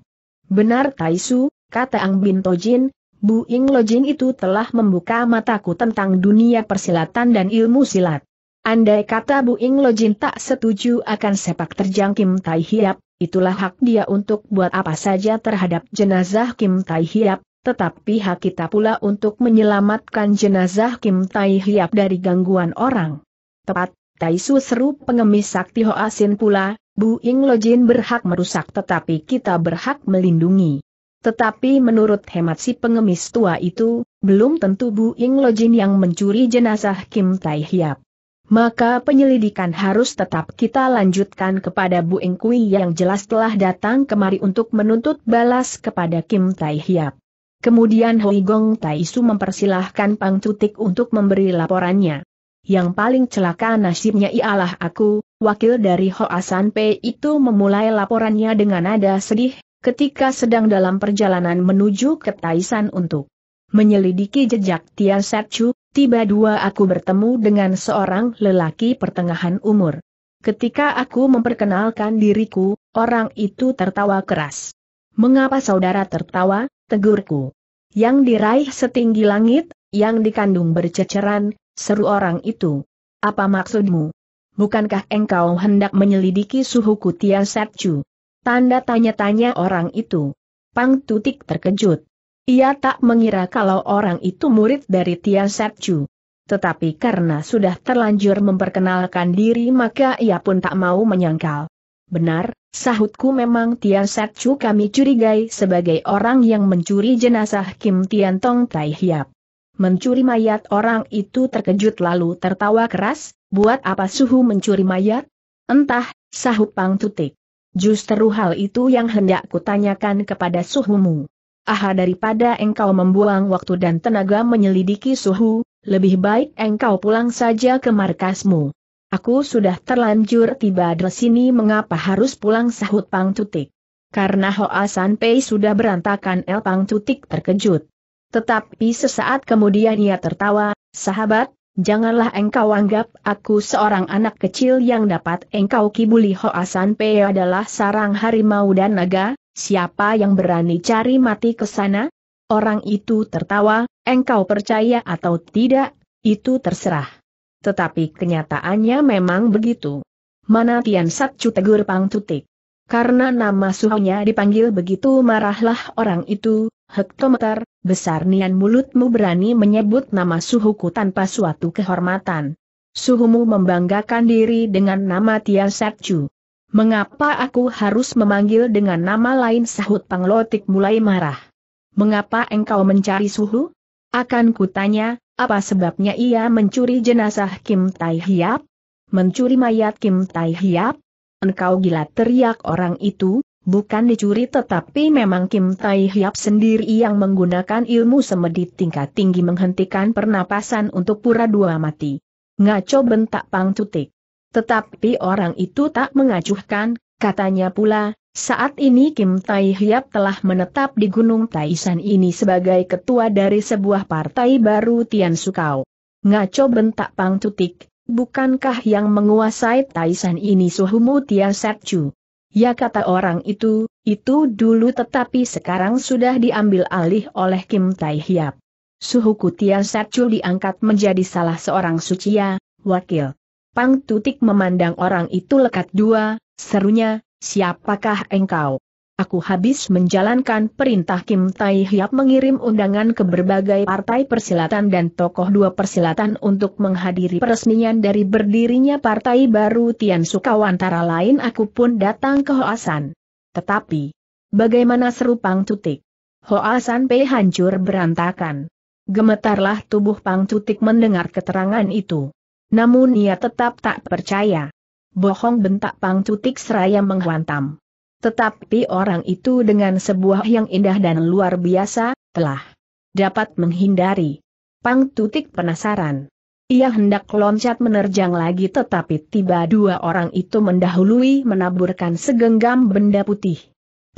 Benar Tai Su, kata Ang Bin Tojin, Bu Ing Lojin itu telah membuka mataku tentang dunia persilatan dan ilmu silat. Andai kata Bu Ing Lojin tak setuju akan sepak terjang Kim Tai Hiap, itulah hak dia untuk buat apa saja terhadap jenazah Kim Tai Hiap, tetapi hak kita pula untuk menyelamatkan jenazah Kim Tai Hiap dari gangguan orang. Tepat, Tai Su seru pengemis sakti Sin pula, Bu Ing Jin berhak merusak tetapi kita berhak melindungi. Tetapi menurut hemat si pengemis tua itu, belum tentu Bu Ing Jin yang mencuri jenazah Kim Tai Hiap. Maka penyelidikan harus tetap kita lanjutkan kepada Bu Ing Kui yang jelas telah datang kemari untuk menuntut balas kepada Kim Tai Hiap. Kemudian Hoi Gong Tai Su mempersilahkan Pang Tutik untuk memberi laporannya. Yang paling celaka nasibnya ialah aku, wakil dari Hoasan P itu memulai laporannya dengan nada sedih, ketika sedang dalam perjalanan menuju ke Taisan untuk menyelidiki jejak Tian Setchu, tiba dua aku bertemu dengan seorang lelaki pertengahan umur. Ketika aku memperkenalkan diriku, orang itu tertawa keras. Mengapa saudara tertawa, tegurku? Yang diraih setinggi langit, yang dikandung berceceran, seru orang itu. Apa maksudmu? bukankah engkau hendak menyelidiki suhu Tian Setchu? Tanda tanya-tanya orang itu. Pang Tutik terkejut. Ia tak mengira kalau orang itu murid dari Tian Setchu. Tetapi karena sudah terlanjur memperkenalkan diri maka ia pun tak mau menyangkal. Benar, sahutku memang Tian Setchu kami curigai sebagai orang yang mencuri jenazah Kim Tian Tong Tai Hiap. Mencuri mayat orang itu terkejut lalu tertawa keras, Buat apa suhu mencuri mayat? Entah, sahut Pang Tutik. Justru hal itu yang hendak kutanyakan kepada suhumu. Aha daripada engkau membuang waktu dan tenaga menyelidiki suhu, lebih baik engkau pulang saja ke markasmu. Aku sudah terlanjur tiba di sini mengapa harus pulang sahut Pang Tutik. Karena Hoa San Pei sudah berantakan El Pang Tutik terkejut. Tetapi sesaat kemudian ia tertawa, sahabat, Janganlah engkau anggap aku seorang anak kecil yang dapat engkau kibuli Hoasan Pe adalah sarang harimau dan naga, siapa yang berani cari mati ke sana? Orang itu tertawa, engkau percaya atau tidak, itu terserah. Tetapi kenyataannya memang begitu. Mana Tian Satchu tegur Pang Tutik. Karena nama suhunya dipanggil begitu marahlah orang itu, Hektometer, besar nian mulutmu berani menyebut nama suhuku tanpa suatu kehormatan. Suhumu membanggakan diri dengan nama Tia Satchu. Mengapa aku harus memanggil dengan nama lain sahut panglotik mulai marah? Mengapa engkau mencari suhu? Akan kutanya, apa sebabnya ia mencuri jenazah Kim Tai Hiap? Mencuri mayat Kim Tai Hiap? Engkau gila teriak orang itu, Bukan dicuri tetapi memang Kim Tai Hyap sendiri yang menggunakan ilmu semedi tingkat tinggi menghentikan pernapasan untuk pura dua mati. Ngaco bentak Pang Tutik. Tetapi orang itu tak mengacuhkan, katanya pula, saat ini Kim Tai Hyap telah menetap di Gunung Taisan ini sebagai ketua dari sebuah partai baru Tian Sukau. Ngaco bentak Pang Tutik, bukankah yang menguasai Taisan ini Suhumu Tian Setchu? Ya kata orang itu, itu dulu tetapi sekarang sudah diambil alih oleh Kim Tai Hiap. Suhu Kutian Satchul diangkat menjadi salah seorang sucia, ya, wakil. Pang Tutik memandang orang itu lekat dua, serunya, siapakah engkau? Aku habis menjalankan perintah Kim Tai Hiap mengirim undangan ke berbagai partai persilatan dan tokoh dua persilatan untuk menghadiri peresmian dari berdirinya partai baru Tian Sukawantara lain aku pun datang ke Hoasan. Tetapi, bagaimana seru Pang tutik? Hoasan P hancur berantakan. Gemetarlah tubuh Pang Tutik mendengar keterangan itu. Namun ia tetap tak percaya. Bohong bentak Pang Tutik seraya menghantam. Tetapi orang itu dengan sebuah yang indah dan luar biasa, telah dapat menghindari. Pang Tutik penasaran. Ia hendak loncat menerjang lagi tetapi tiba dua orang itu mendahului menaburkan segenggam benda putih.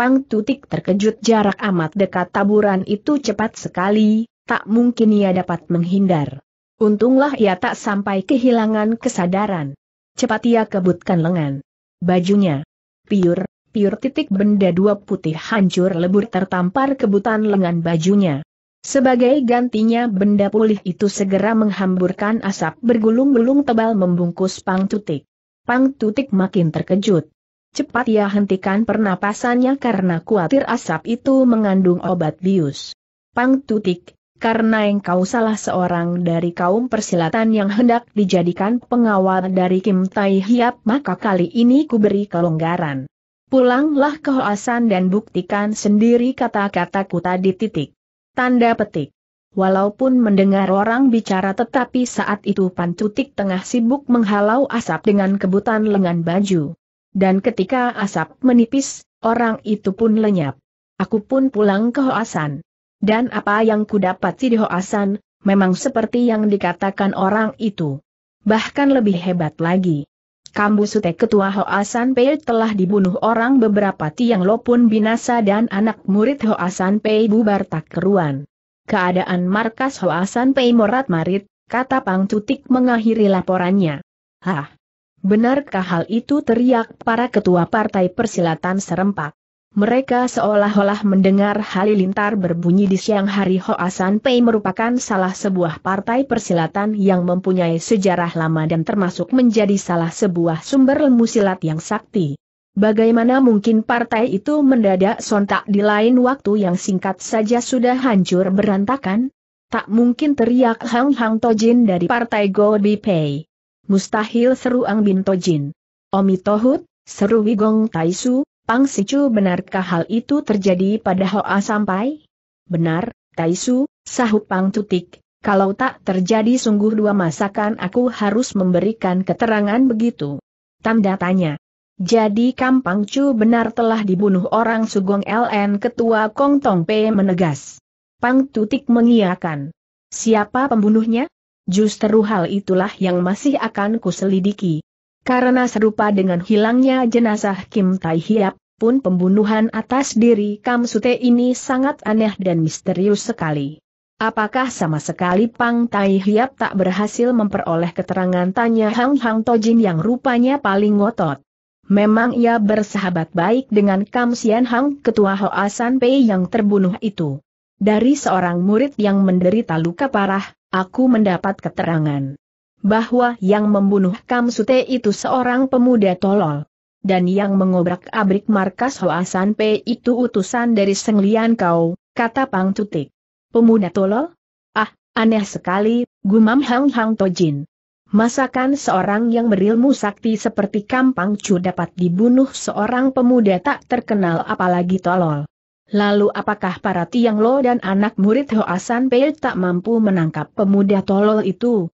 Pang Tutik terkejut jarak amat dekat taburan itu cepat sekali, tak mungkin ia dapat menghindar. Untunglah ia tak sampai kehilangan kesadaran. Cepat ia kebutkan lengan. Bajunya. Piur, piur titik benda dua putih hancur lebur tertampar kebutan lengan bajunya. Sebagai gantinya benda pulih itu segera menghamburkan asap bergulung-gulung tebal membungkus Pang Tutik. Pang Tutik makin terkejut. Cepat ia hentikan pernapasannya karena khawatir asap itu mengandung obat bius. Pang Tutik, karena engkau salah seorang dari kaum persilatan yang hendak dijadikan pengawal dari Kim Tai Hiap maka kali ini ku beri kelonggaran. Pulanglah ke Hoasan dan buktikan sendiri kata-kataku tadi titik. Tanda petik. Walaupun mendengar orang bicara tetapi saat itu Pancutik tengah sibuk menghalau asap dengan kebutan lengan baju. Dan ketika asap menipis, orang itu pun lenyap. Aku pun pulang ke Hoasan. Dan apa yang kudapati di Hoasan, memang seperti yang dikatakan orang itu. Bahkan lebih hebat lagi. Kambu Sute Ketua Hoasan Pei telah dibunuh orang beberapa Tiang Lo pun binasa dan anak murid Hoasan Pei bubar tak keruan. Keadaan markas Hoasan Pei morat marit, kata Pang Tutik mengakhiri laporannya. Hah? Benarkah hal itu teriak para ketua partai persilatan serempak? Mereka seolah-olah mendengar halilintar berbunyi di siang hari Hoasan Pei merupakan salah sebuah partai persilatan yang mempunyai sejarah lama dan termasuk menjadi salah sebuah sumber ilmu silat yang sakti. Bagaimana mungkin partai itu mendadak sontak di lain waktu yang singkat saja sudah hancur berantakan? Tak mungkin teriak Hang Hang Tojin dari partai Go Bi Pei. Mustahil seru Ang Bin Tojin. Omi Tohut, seru Wigong Taisu, Pang Sicu benarkah hal itu terjadi pada Hoa sampai? Benar, Taisu, sahut Pang Tutik, kalau tak terjadi sungguh dua masakan aku harus memberikan keterangan begitu. Tanda tanya. Jadi Kam Pang Chu benar telah dibunuh orang Sugong LN Ketua Kong Tong P menegas. Pang Tutik mengiakan. Siapa pembunuhnya? Justru hal itulah yang masih akan kuselidiki. Karena serupa dengan hilangnya jenazah Kim Tai Hiap, pun pembunuhan atas diri Kam Sute ini sangat aneh dan misterius sekali. Apakah sama sekali Pang Tai Hiap tak berhasil memperoleh keterangan tanya Hang Hang Tojin yang rupanya paling ngotot? Memang ia bersahabat baik dengan Kam Sian Hang ketua Hoasan Pei yang terbunuh itu. Dari seorang murid yang menderita luka parah, aku mendapat keterangan bahwa yang membunuh Kamsute itu seorang pemuda tolol. Dan yang mengobrak-abrik markas Hoasan P itu utusan dari Senglian Kau, kata Pang Tutik. Pemuda tolol? Ah, aneh sekali, gumam Hang Hang Tojin. Masakan seorang yang berilmu sakti seperti Kampang Chu dapat dibunuh seorang pemuda tak terkenal apalagi tolol. Lalu apakah para Tiang Lo dan anak murid Hoasan Pei tak mampu menangkap pemuda tolol itu?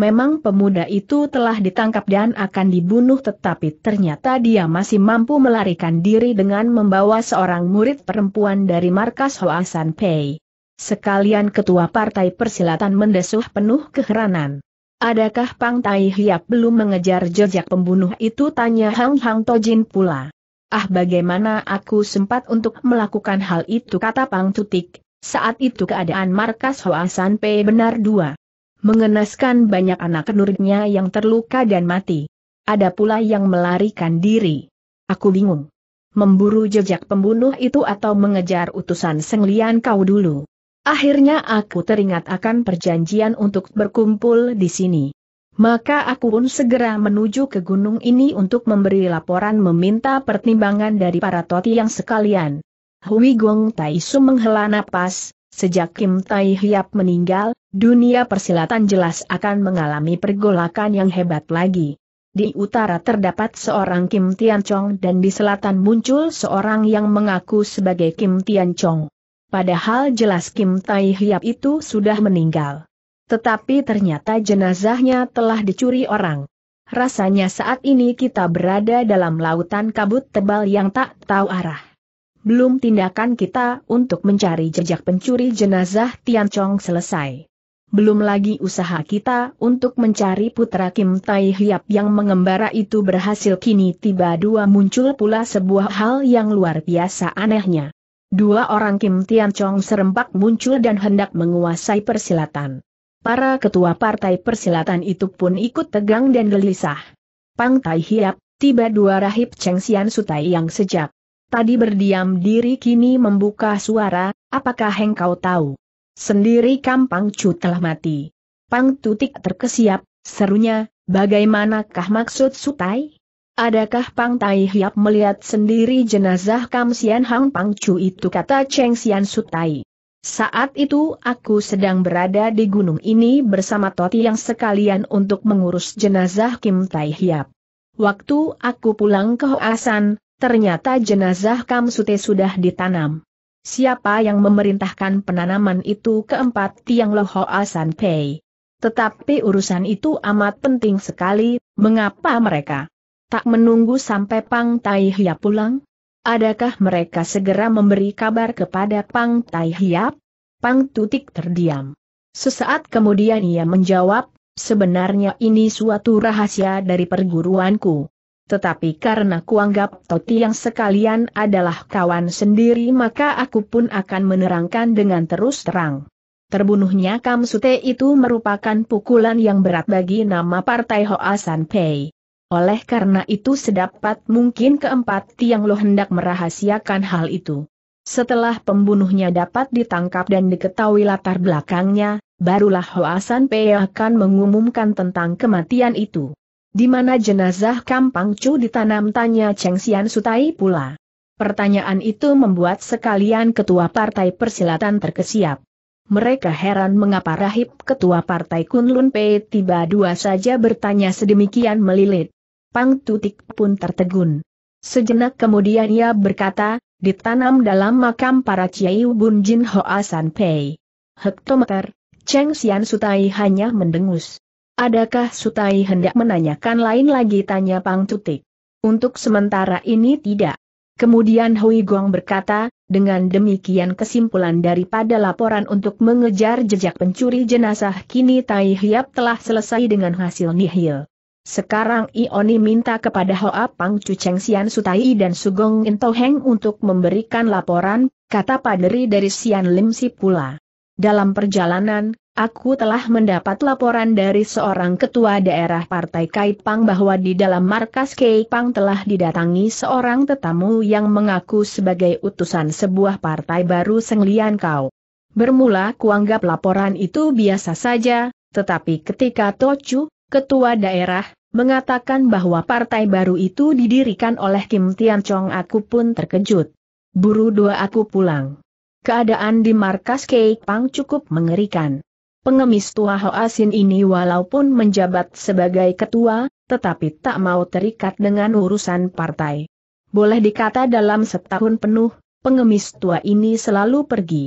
Memang pemuda itu telah ditangkap dan akan dibunuh tetapi ternyata dia masih mampu melarikan diri dengan membawa seorang murid perempuan dari markas Hoasan Pei. Sekalian ketua partai persilatan mendesuh penuh keheranan. Adakah Pang Tai Hiap belum mengejar jejak pembunuh itu tanya Hang Hang Tojin pula. Ah bagaimana aku sempat untuk melakukan hal itu kata Pang Tutik, saat itu keadaan markas Hoasan Pei benar dua mengenaskan banyak anak nurutnya yang terluka dan mati. Ada pula yang melarikan diri. Aku bingung. Memburu jejak pembunuh itu atau mengejar utusan senglian kau dulu. Akhirnya aku teringat akan perjanjian untuk berkumpul di sini. Maka aku pun segera menuju ke gunung ini untuk memberi laporan meminta pertimbangan dari para toti yang sekalian. Hui Gong Tai Su menghela napas, Sejak Kim Tai Hiap meninggal, dunia persilatan jelas akan mengalami pergolakan yang hebat lagi. Di utara terdapat seorang Kim Tian Chong dan di selatan muncul seorang yang mengaku sebagai Kim Tian Chong. Padahal jelas Kim Tai Hiap itu sudah meninggal. Tetapi ternyata jenazahnya telah dicuri orang. Rasanya saat ini kita berada dalam lautan kabut tebal yang tak tahu arah. Belum tindakan kita untuk mencari jejak pencuri jenazah Tian Chong selesai. Belum lagi usaha kita untuk mencari putra Kim Tai Hiap yang mengembara itu berhasil kini tiba dua muncul pula sebuah hal yang luar biasa anehnya. Dua orang Kim Tian Chong serempak muncul dan hendak menguasai persilatan. Para ketua partai persilatan itu pun ikut tegang dan gelisah. Pang Tai Hiap, tiba dua rahib Cheng Xian Sutai yang sejak tadi berdiam diri kini membuka suara, apakah engkau tahu? Sendiri Pang Chu telah mati. Pang Tutik terkesiap, serunya, bagaimanakah maksud Sutai? Adakah Pang Tai Hiap melihat sendiri jenazah Kam Sian Hang Pang Chu itu kata Cheng Sian Sutai. Saat itu aku sedang berada di gunung ini bersama Toti yang sekalian untuk mengurus jenazah Kim Tai Hiap. Waktu aku pulang ke Hoasan, Ternyata jenazah Kamsute sudah ditanam. Siapa yang memerintahkan penanaman itu keempat tiang Loho asan pei? Tetapi urusan itu amat penting sekali, mengapa mereka tak menunggu sampai Pang Tai Hiap pulang? Adakah mereka segera memberi kabar kepada Pang Tai Hiap? Pang Tutik terdiam. Sesaat kemudian ia menjawab, sebenarnya ini suatu rahasia dari perguruanku tetapi karena kuanggap Toti yang sekalian adalah kawan sendiri maka aku pun akan menerangkan dengan terus terang. Terbunuhnya Kam Sute itu merupakan pukulan yang berat bagi nama partai Hoa San Pei. Oleh karena itu sedapat mungkin keempat Tiang Lo hendak merahasiakan hal itu. Setelah pembunuhnya dapat ditangkap dan diketahui latar belakangnya, barulah Hoa San Pei akan mengumumkan tentang kematian itu. Di mana jenazah Kampang Chu ditanam tanya Cheng Xian Sutai pula. Pertanyaan itu membuat sekalian ketua partai persilatan terkesiap. Mereka heran mengapa rahib ketua partai Kunlun Pei tiba dua saja bertanya sedemikian melilit. Pang Tutik pun tertegun. Sejenak kemudian ia berkata, ditanam dalam makam para Ciai Bun Jin Hoa San Pei. Hektometer, Cheng Xian Sutai hanya mendengus. Adakah Sutai hendak menanyakan lain lagi tanya Pang Tutik? Untuk sementara ini tidak. Kemudian Hui Guang berkata, dengan demikian kesimpulan daripada laporan untuk mengejar jejak pencuri jenazah kini Tai Hiap telah selesai dengan hasil nihil. Sekarang Ioni minta kepada Hoa Pang Chu Cheng Sian Sutai dan Sugong Intoheng untuk memberikan laporan, kata paderi dari Sian Lim Si pula. Dalam perjalanan, Aku telah mendapat laporan dari seorang ketua daerah Partai Kaipang bahwa di dalam markas Kaipang telah didatangi seorang tetamu yang mengaku sebagai utusan sebuah partai baru Senglian Kau. Bermula kuanggap laporan itu biasa saja, tetapi ketika Tochu, ketua daerah, mengatakan bahwa partai baru itu didirikan oleh Kim Tian Chong aku pun terkejut. Buru dua aku pulang. Keadaan di markas Pang cukup mengerikan. Pengemis tua Hoasin ini walaupun menjabat sebagai ketua, tetapi tak mau terikat dengan urusan partai. Boleh dikata dalam setahun penuh, pengemis tua ini selalu pergi.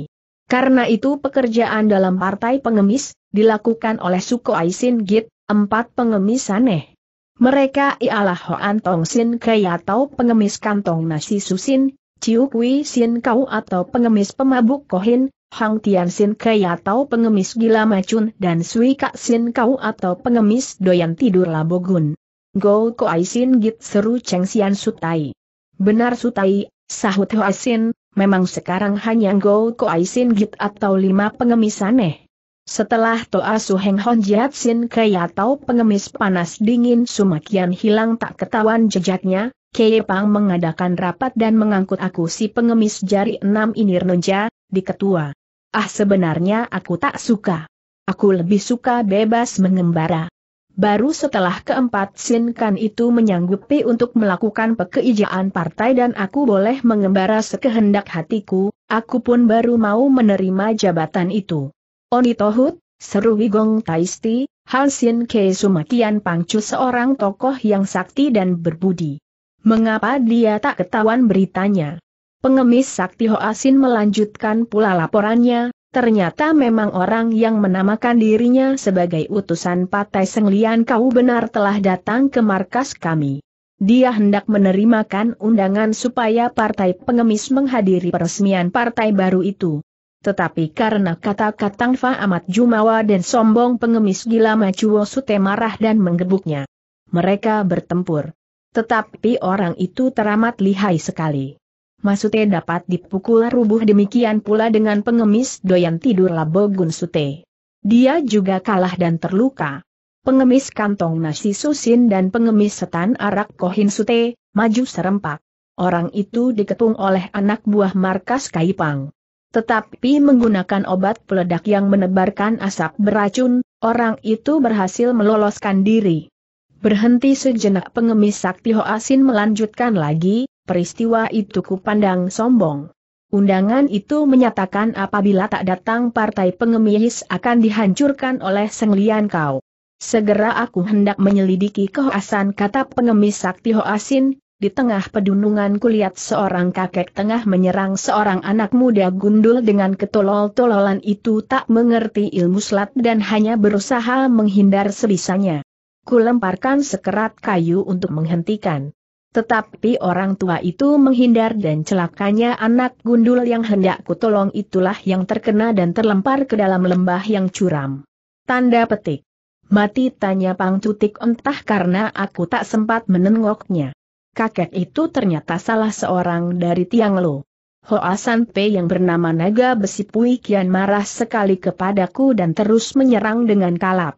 Karena itu pekerjaan dalam partai pengemis, dilakukan oleh suku Aisin Git, empat pengemis aneh. Mereka ialah Hoan Tong Sin Kei atau pengemis kantong nasi susin, Ciu Kui Sin Kau atau pengemis pemabuk kohin, Hang Tian Sin Kai atau pengemis gila macun dan Sui Kak Sin Kau atau pengemis doyan tidur labogun. Go ko Sin Git seru Cheng Sian Sutai. Benar Sutai, sahut Ai Sin, memang sekarang hanya Go ko Sin Git atau lima pengemis aneh. Setelah Toa Suheng Hon Jiat Sin Kai atau pengemis panas dingin Sumakian hilang tak ketahuan jejaknya, Kei Pang mengadakan rapat dan mengangkut aku si pengemis jari enam ini renja, di ketua. Ah sebenarnya aku tak suka. Aku lebih suka bebas mengembara. Baru setelah keempat Kan itu menyanggupi untuk melakukan pekeijaan partai dan aku boleh mengembara sekehendak hatiku, aku pun baru mau menerima jabatan itu. Oni Tohut, seru Wigong Taisti, Sin Ke Sumakian Pangcu seorang tokoh yang sakti dan berbudi. Mengapa dia tak ketahuan beritanya? Pengemis Sakti Asin melanjutkan pula laporannya, ternyata memang orang yang menamakan dirinya sebagai utusan Patai Senglian kau benar telah datang ke markas kami. Dia hendak menerimakan undangan supaya partai pengemis menghadiri peresmian partai baru itu. Tetapi karena kata-kata Fa amat jumawa dan sombong pengemis gila Macuo Sute marah dan menggebuknya. Mereka bertempur. Tetapi orang itu teramat lihai sekali. Masute dapat dipukul rubuh demikian pula dengan pengemis doyan tidur Labogun Sute. Dia juga kalah dan terluka. Pengemis kantong nasi susin dan pengemis setan arak kohin sute, maju serempak. Orang itu diketung oleh anak buah markas Kaipang. Tetapi menggunakan obat peledak yang menebarkan asap beracun, orang itu berhasil meloloskan diri. Berhenti sejenak pengemis sakti Hoasin melanjutkan lagi, peristiwa itu kupandang sombong. Undangan itu menyatakan apabila tak datang partai pengemis akan dihancurkan oleh Senglian Kau. Segera aku hendak menyelidiki kehoasan kata pengemis sakti Hoasin, di tengah pedunungan kulihat seorang kakek tengah menyerang seorang anak muda gundul dengan ketolol-tololan itu tak mengerti ilmu selat dan hanya berusaha menghindar sebisanya. Kulemparkan sekerat kayu untuk menghentikan tetapi orang tua itu menghindar dan celakanya anak gundul yang hendak kutolong itulah yang terkena dan terlempar ke dalam lembah yang curam. Tanda petik. Mati tanya Pang Cutik entah karena aku tak sempat menengoknya. Kakek itu ternyata salah seorang dari Tiang Lo. Hoa P yang bernama Naga Besi Pui kian marah sekali kepadaku dan terus menyerang dengan kalap.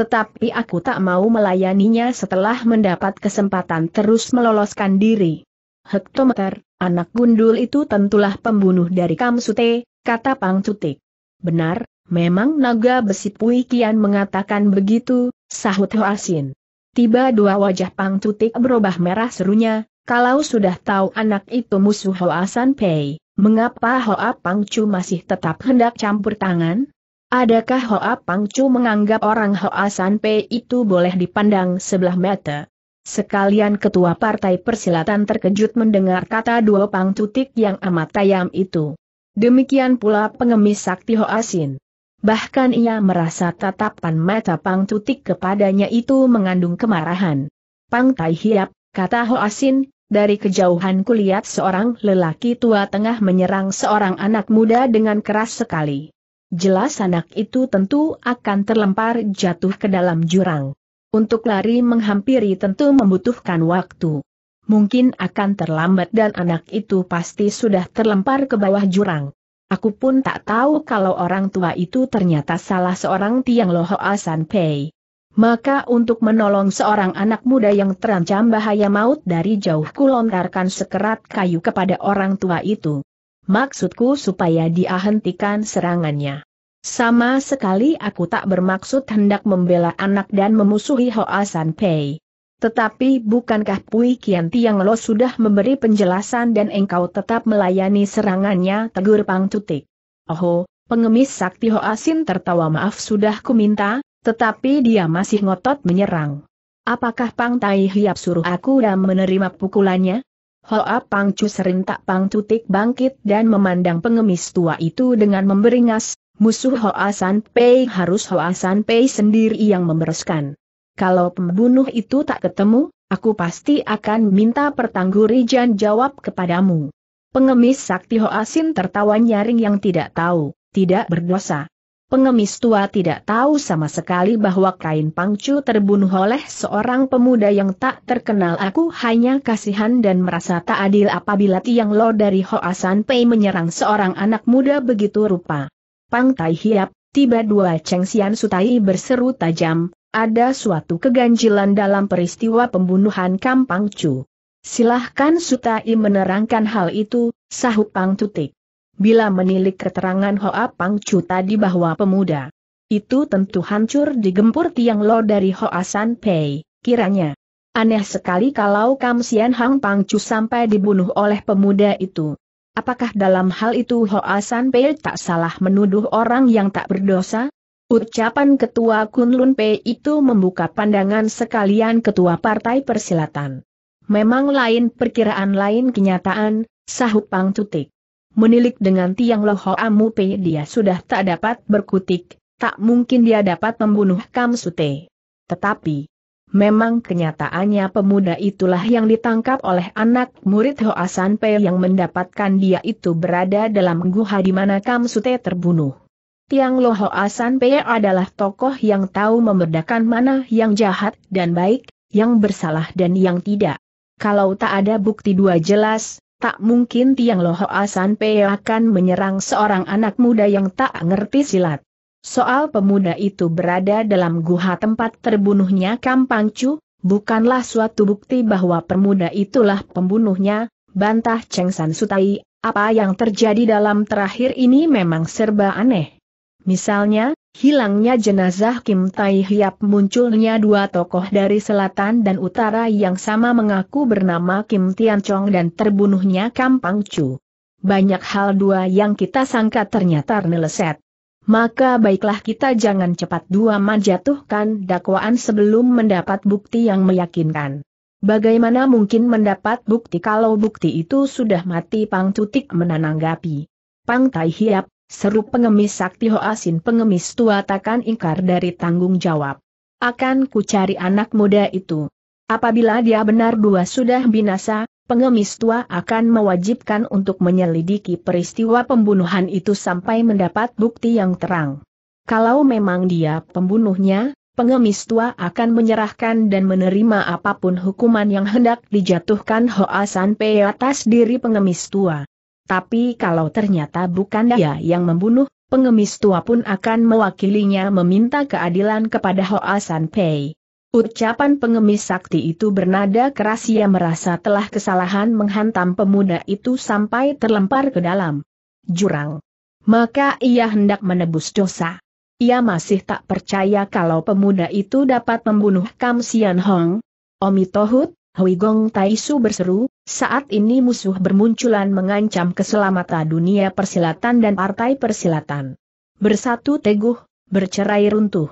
Tetapi aku tak mau melayaninya setelah mendapat kesempatan terus meloloskan diri. Hektometer, anak gundul itu tentulah pembunuh dari Kamsute, kata Pang Cutik. Benar, memang naga besi Pui Kian mengatakan begitu, sahut Hoasin. Tiba dua wajah Pang Cutik berubah merah serunya, kalau sudah tahu anak itu musuh Hoa San Pei, mengapa Hoa Pangcu masih tetap hendak campur tangan? Adakah Hoa Pangcu menganggap orang Hoa Sanpe itu boleh dipandang sebelah mata? Sekalian ketua partai persilatan terkejut mendengar kata dua Pang Tutik yang amat tayam itu. Demikian pula pengemis sakti Hoa Sin. Bahkan ia merasa tatapan mata Tutik kepadanya itu mengandung kemarahan. Pang Tai Hiap, kata Hoa Sin, dari kejauhan kulihat seorang lelaki tua tengah menyerang seorang anak muda dengan keras sekali jelas anak itu tentu akan terlempar jatuh ke dalam jurang. Untuk lari menghampiri tentu membutuhkan waktu. Mungkin akan terlambat dan anak itu pasti sudah terlempar ke bawah jurang. Aku pun tak tahu kalau orang tua itu ternyata salah seorang Tiang loho asan pei. Maka untuk menolong seorang anak muda yang terancam bahaya maut dari jauh kulontarkan sekerat kayu kepada orang tua itu. Maksudku supaya dia hentikan serangannya. Sama sekali aku tak bermaksud hendak membela anak dan memusuhi Hoa San Pei. Tetapi bukankah Pui Kian Tiang Lo sudah memberi penjelasan dan engkau tetap melayani serangannya tegur Pang Tutik? Oh, pengemis sakti Hoasin tertawa maaf sudah kuminta, tetapi dia masih ngotot menyerang. Apakah Pang Tai Hiap suruh aku dan menerima pukulannya? Hoa Pangcu sering tak pangcutik bangkit dan memandang pengemis tua itu dengan memberingas, musuh Hoa San Pei harus Hoa San Pei sendiri yang membereskan. Kalau pembunuh itu tak ketemu, aku pasti akan minta pertanggurijan jawab kepadamu. Pengemis sakti Hoa Sin tertawa nyaring yang tidak tahu, tidak berdosa. Pengemis tua tidak tahu sama sekali bahwa kain pangcu terbunuh oleh seorang pemuda yang tak terkenal. Aku hanya kasihan dan merasa tak adil apabila Tiang Lo dari Hoasan Pei menyerang seorang anak muda begitu rupa. Pang Tai Hiap, tiba dua Cheng Xian Sutai berseru tajam, ada suatu keganjilan dalam peristiwa pembunuhan Kampang Chu. Silahkan Sutai menerangkan hal itu, sahut Pang Tutik bila menilik keterangan Hoa Pang Chu tadi bahwa pemuda itu tentu hancur digempur tiang lo dari Hoa San Pei, kiranya. Aneh sekali kalau Kam Sian Hang Pang Chu sampai dibunuh oleh pemuda itu. Apakah dalam hal itu Hoa San Pei tak salah menuduh orang yang tak berdosa? Ucapan Ketua Kun Lun Pei itu membuka pandangan sekalian Ketua Partai Persilatan. Memang lain perkiraan lain kenyataan, sahut Pang Tutik. Menilik dengan tiang loho amupe dia sudah tak dapat berkutik, tak mungkin dia dapat membunuh Kam Kamsute. Tetapi, memang kenyataannya pemuda itulah yang ditangkap oleh anak murid Hoasan Pei yang mendapatkan dia itu berada dalam guha di mana Kam Kamsute terbunuh. Tiang Loho Asan Pei adalah tokoh yang tahu membedakan mana yang jahat dan baik, yang bersalah dan yang tidak. Kalau tak ada bukti dua jelas, Tak mungkin Tiang Loho Asan Pei akan menyerang seorang anak muda yang tak ngerti silat. Soal pemuda itu berada dalam guha tempat terbunuhnya Chu, bukanlah suatu bukti bahwa pemuda itulah pembunuhnya, bantah Cheng San Sutai, apa yang terjadi dalam terakhir ini memang serba aneh. Misalnya, Hilangnya jenazah Kim Tai Hiap munculnya dua tokoh dari selatan dan utara yang sama mengaku bernama Kim Tian Chong dan terbunuhnya Pang Chu. Banyak hal dua yang kita sangka ternyata neleset. Maka baiklah kita jangan cepat dua menjatuhkan dakwaan sebelum mendapat bukti yang meyakinkan. Bagaimana mungkin mendapat bukti kalau bukti itu sudah mati Pang Tutik menanggapi. Pang Tai Hiap, Seru pengemis sakti Hoasin pengemis tua takkan ingkar dari tanggung jawab. Akan ku cari anak muda itu. Apabila dia benar dua sudah binasa, pengemis tua akan mewajibkan untuk menyelidiki peristiwa pembunuhan itu sampai mendapat bukti yang terang. Kalau memang dia pembunuhnya, pengemis tua akan menyerahkan dan menerima apapun hukuman yang hendak dijatuhkan Hoasan pe atas diri pengemis tua. Tapi kalau ternyata bukan dia yang membunuh, pengemis tua pun akan mewakilinya meminta keadilan kepada Hoa San Pei. Ucapan pengemis sakti itu bernada keras ia merasa telah kesalahan menghantam pemuda itu sampai terlempar ke dalam jurang. Maka ia hendak menebus dosa. Ia masih tak percaya kalau pemuda itu dapat membunuh Kam Sian Hong. Omi Tohut, Hui Gong Taisu berseru, saat ini musuh bermunculan mengancam keselamatan dunia persilatan dan partai persilatan. Bersatu teguh, bercerai runtuh.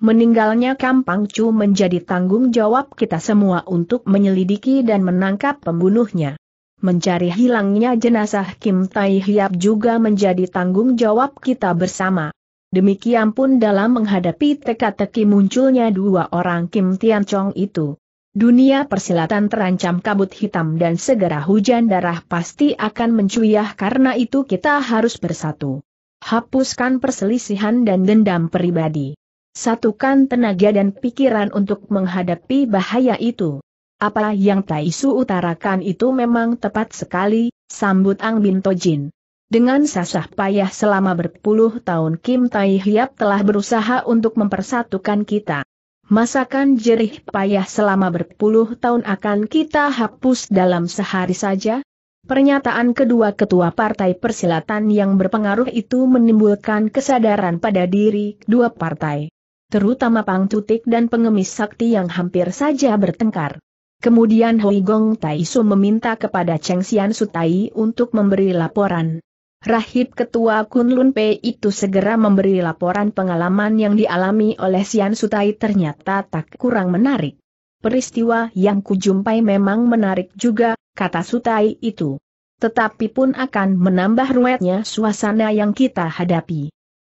Meninggalnya Kampang Chu menjadi tanggung jawab kita semua untuk menyelidiki dan menangkap pembunuhnya. Mencari hilangnya jenazah Kim Tai Hiap juga menjadi tanggung jawab kita bersama. Demikian pun dalam menghadapi teka-teki munculnya dua orang Kim Tian Chong itu. Dunia persilatan terancam kabut hitam dan segera hujan darah pasti akan mencuyah karena itu kita harus bersatu. Hapuskan perselisihan dan dendam pribadi. Satukan tenaga dan pikiran untuk menghadapi bahaya itu. Apa yang Taisu utarakan itu memang tepat sekali, sambut Ang Binto Jin. Dengan sasah payah selama berpuluh tahun Kim Tai Hiap telah berusaha untuk mempersatukan kita. Masakan jerih payah selama berpuluh tahun akan kita hapus dalam sehari saja? Pernyataan kedua ketua partai persilatan yang berpengaruh itu menimbulkan kesadaran pada diri dua partai. Terutama Pang Tutik dan pengemis sakti yang hampir saja bertengkar. Kemudian Hoi Gong Tai Su meminta kepada Cheng Xian Sutai untuk memberi laporan. Rahib Ketua Kunlun P itu segera memberi laporan pengalaman yang dialami oleh Sian Sutai ternyata tak kurang menarik. Peristiwa yang kujumpai memang menarik juga, kata Sutai itu. Tetapi pun akan menambah ruwetnya suasana yang kita hadapi.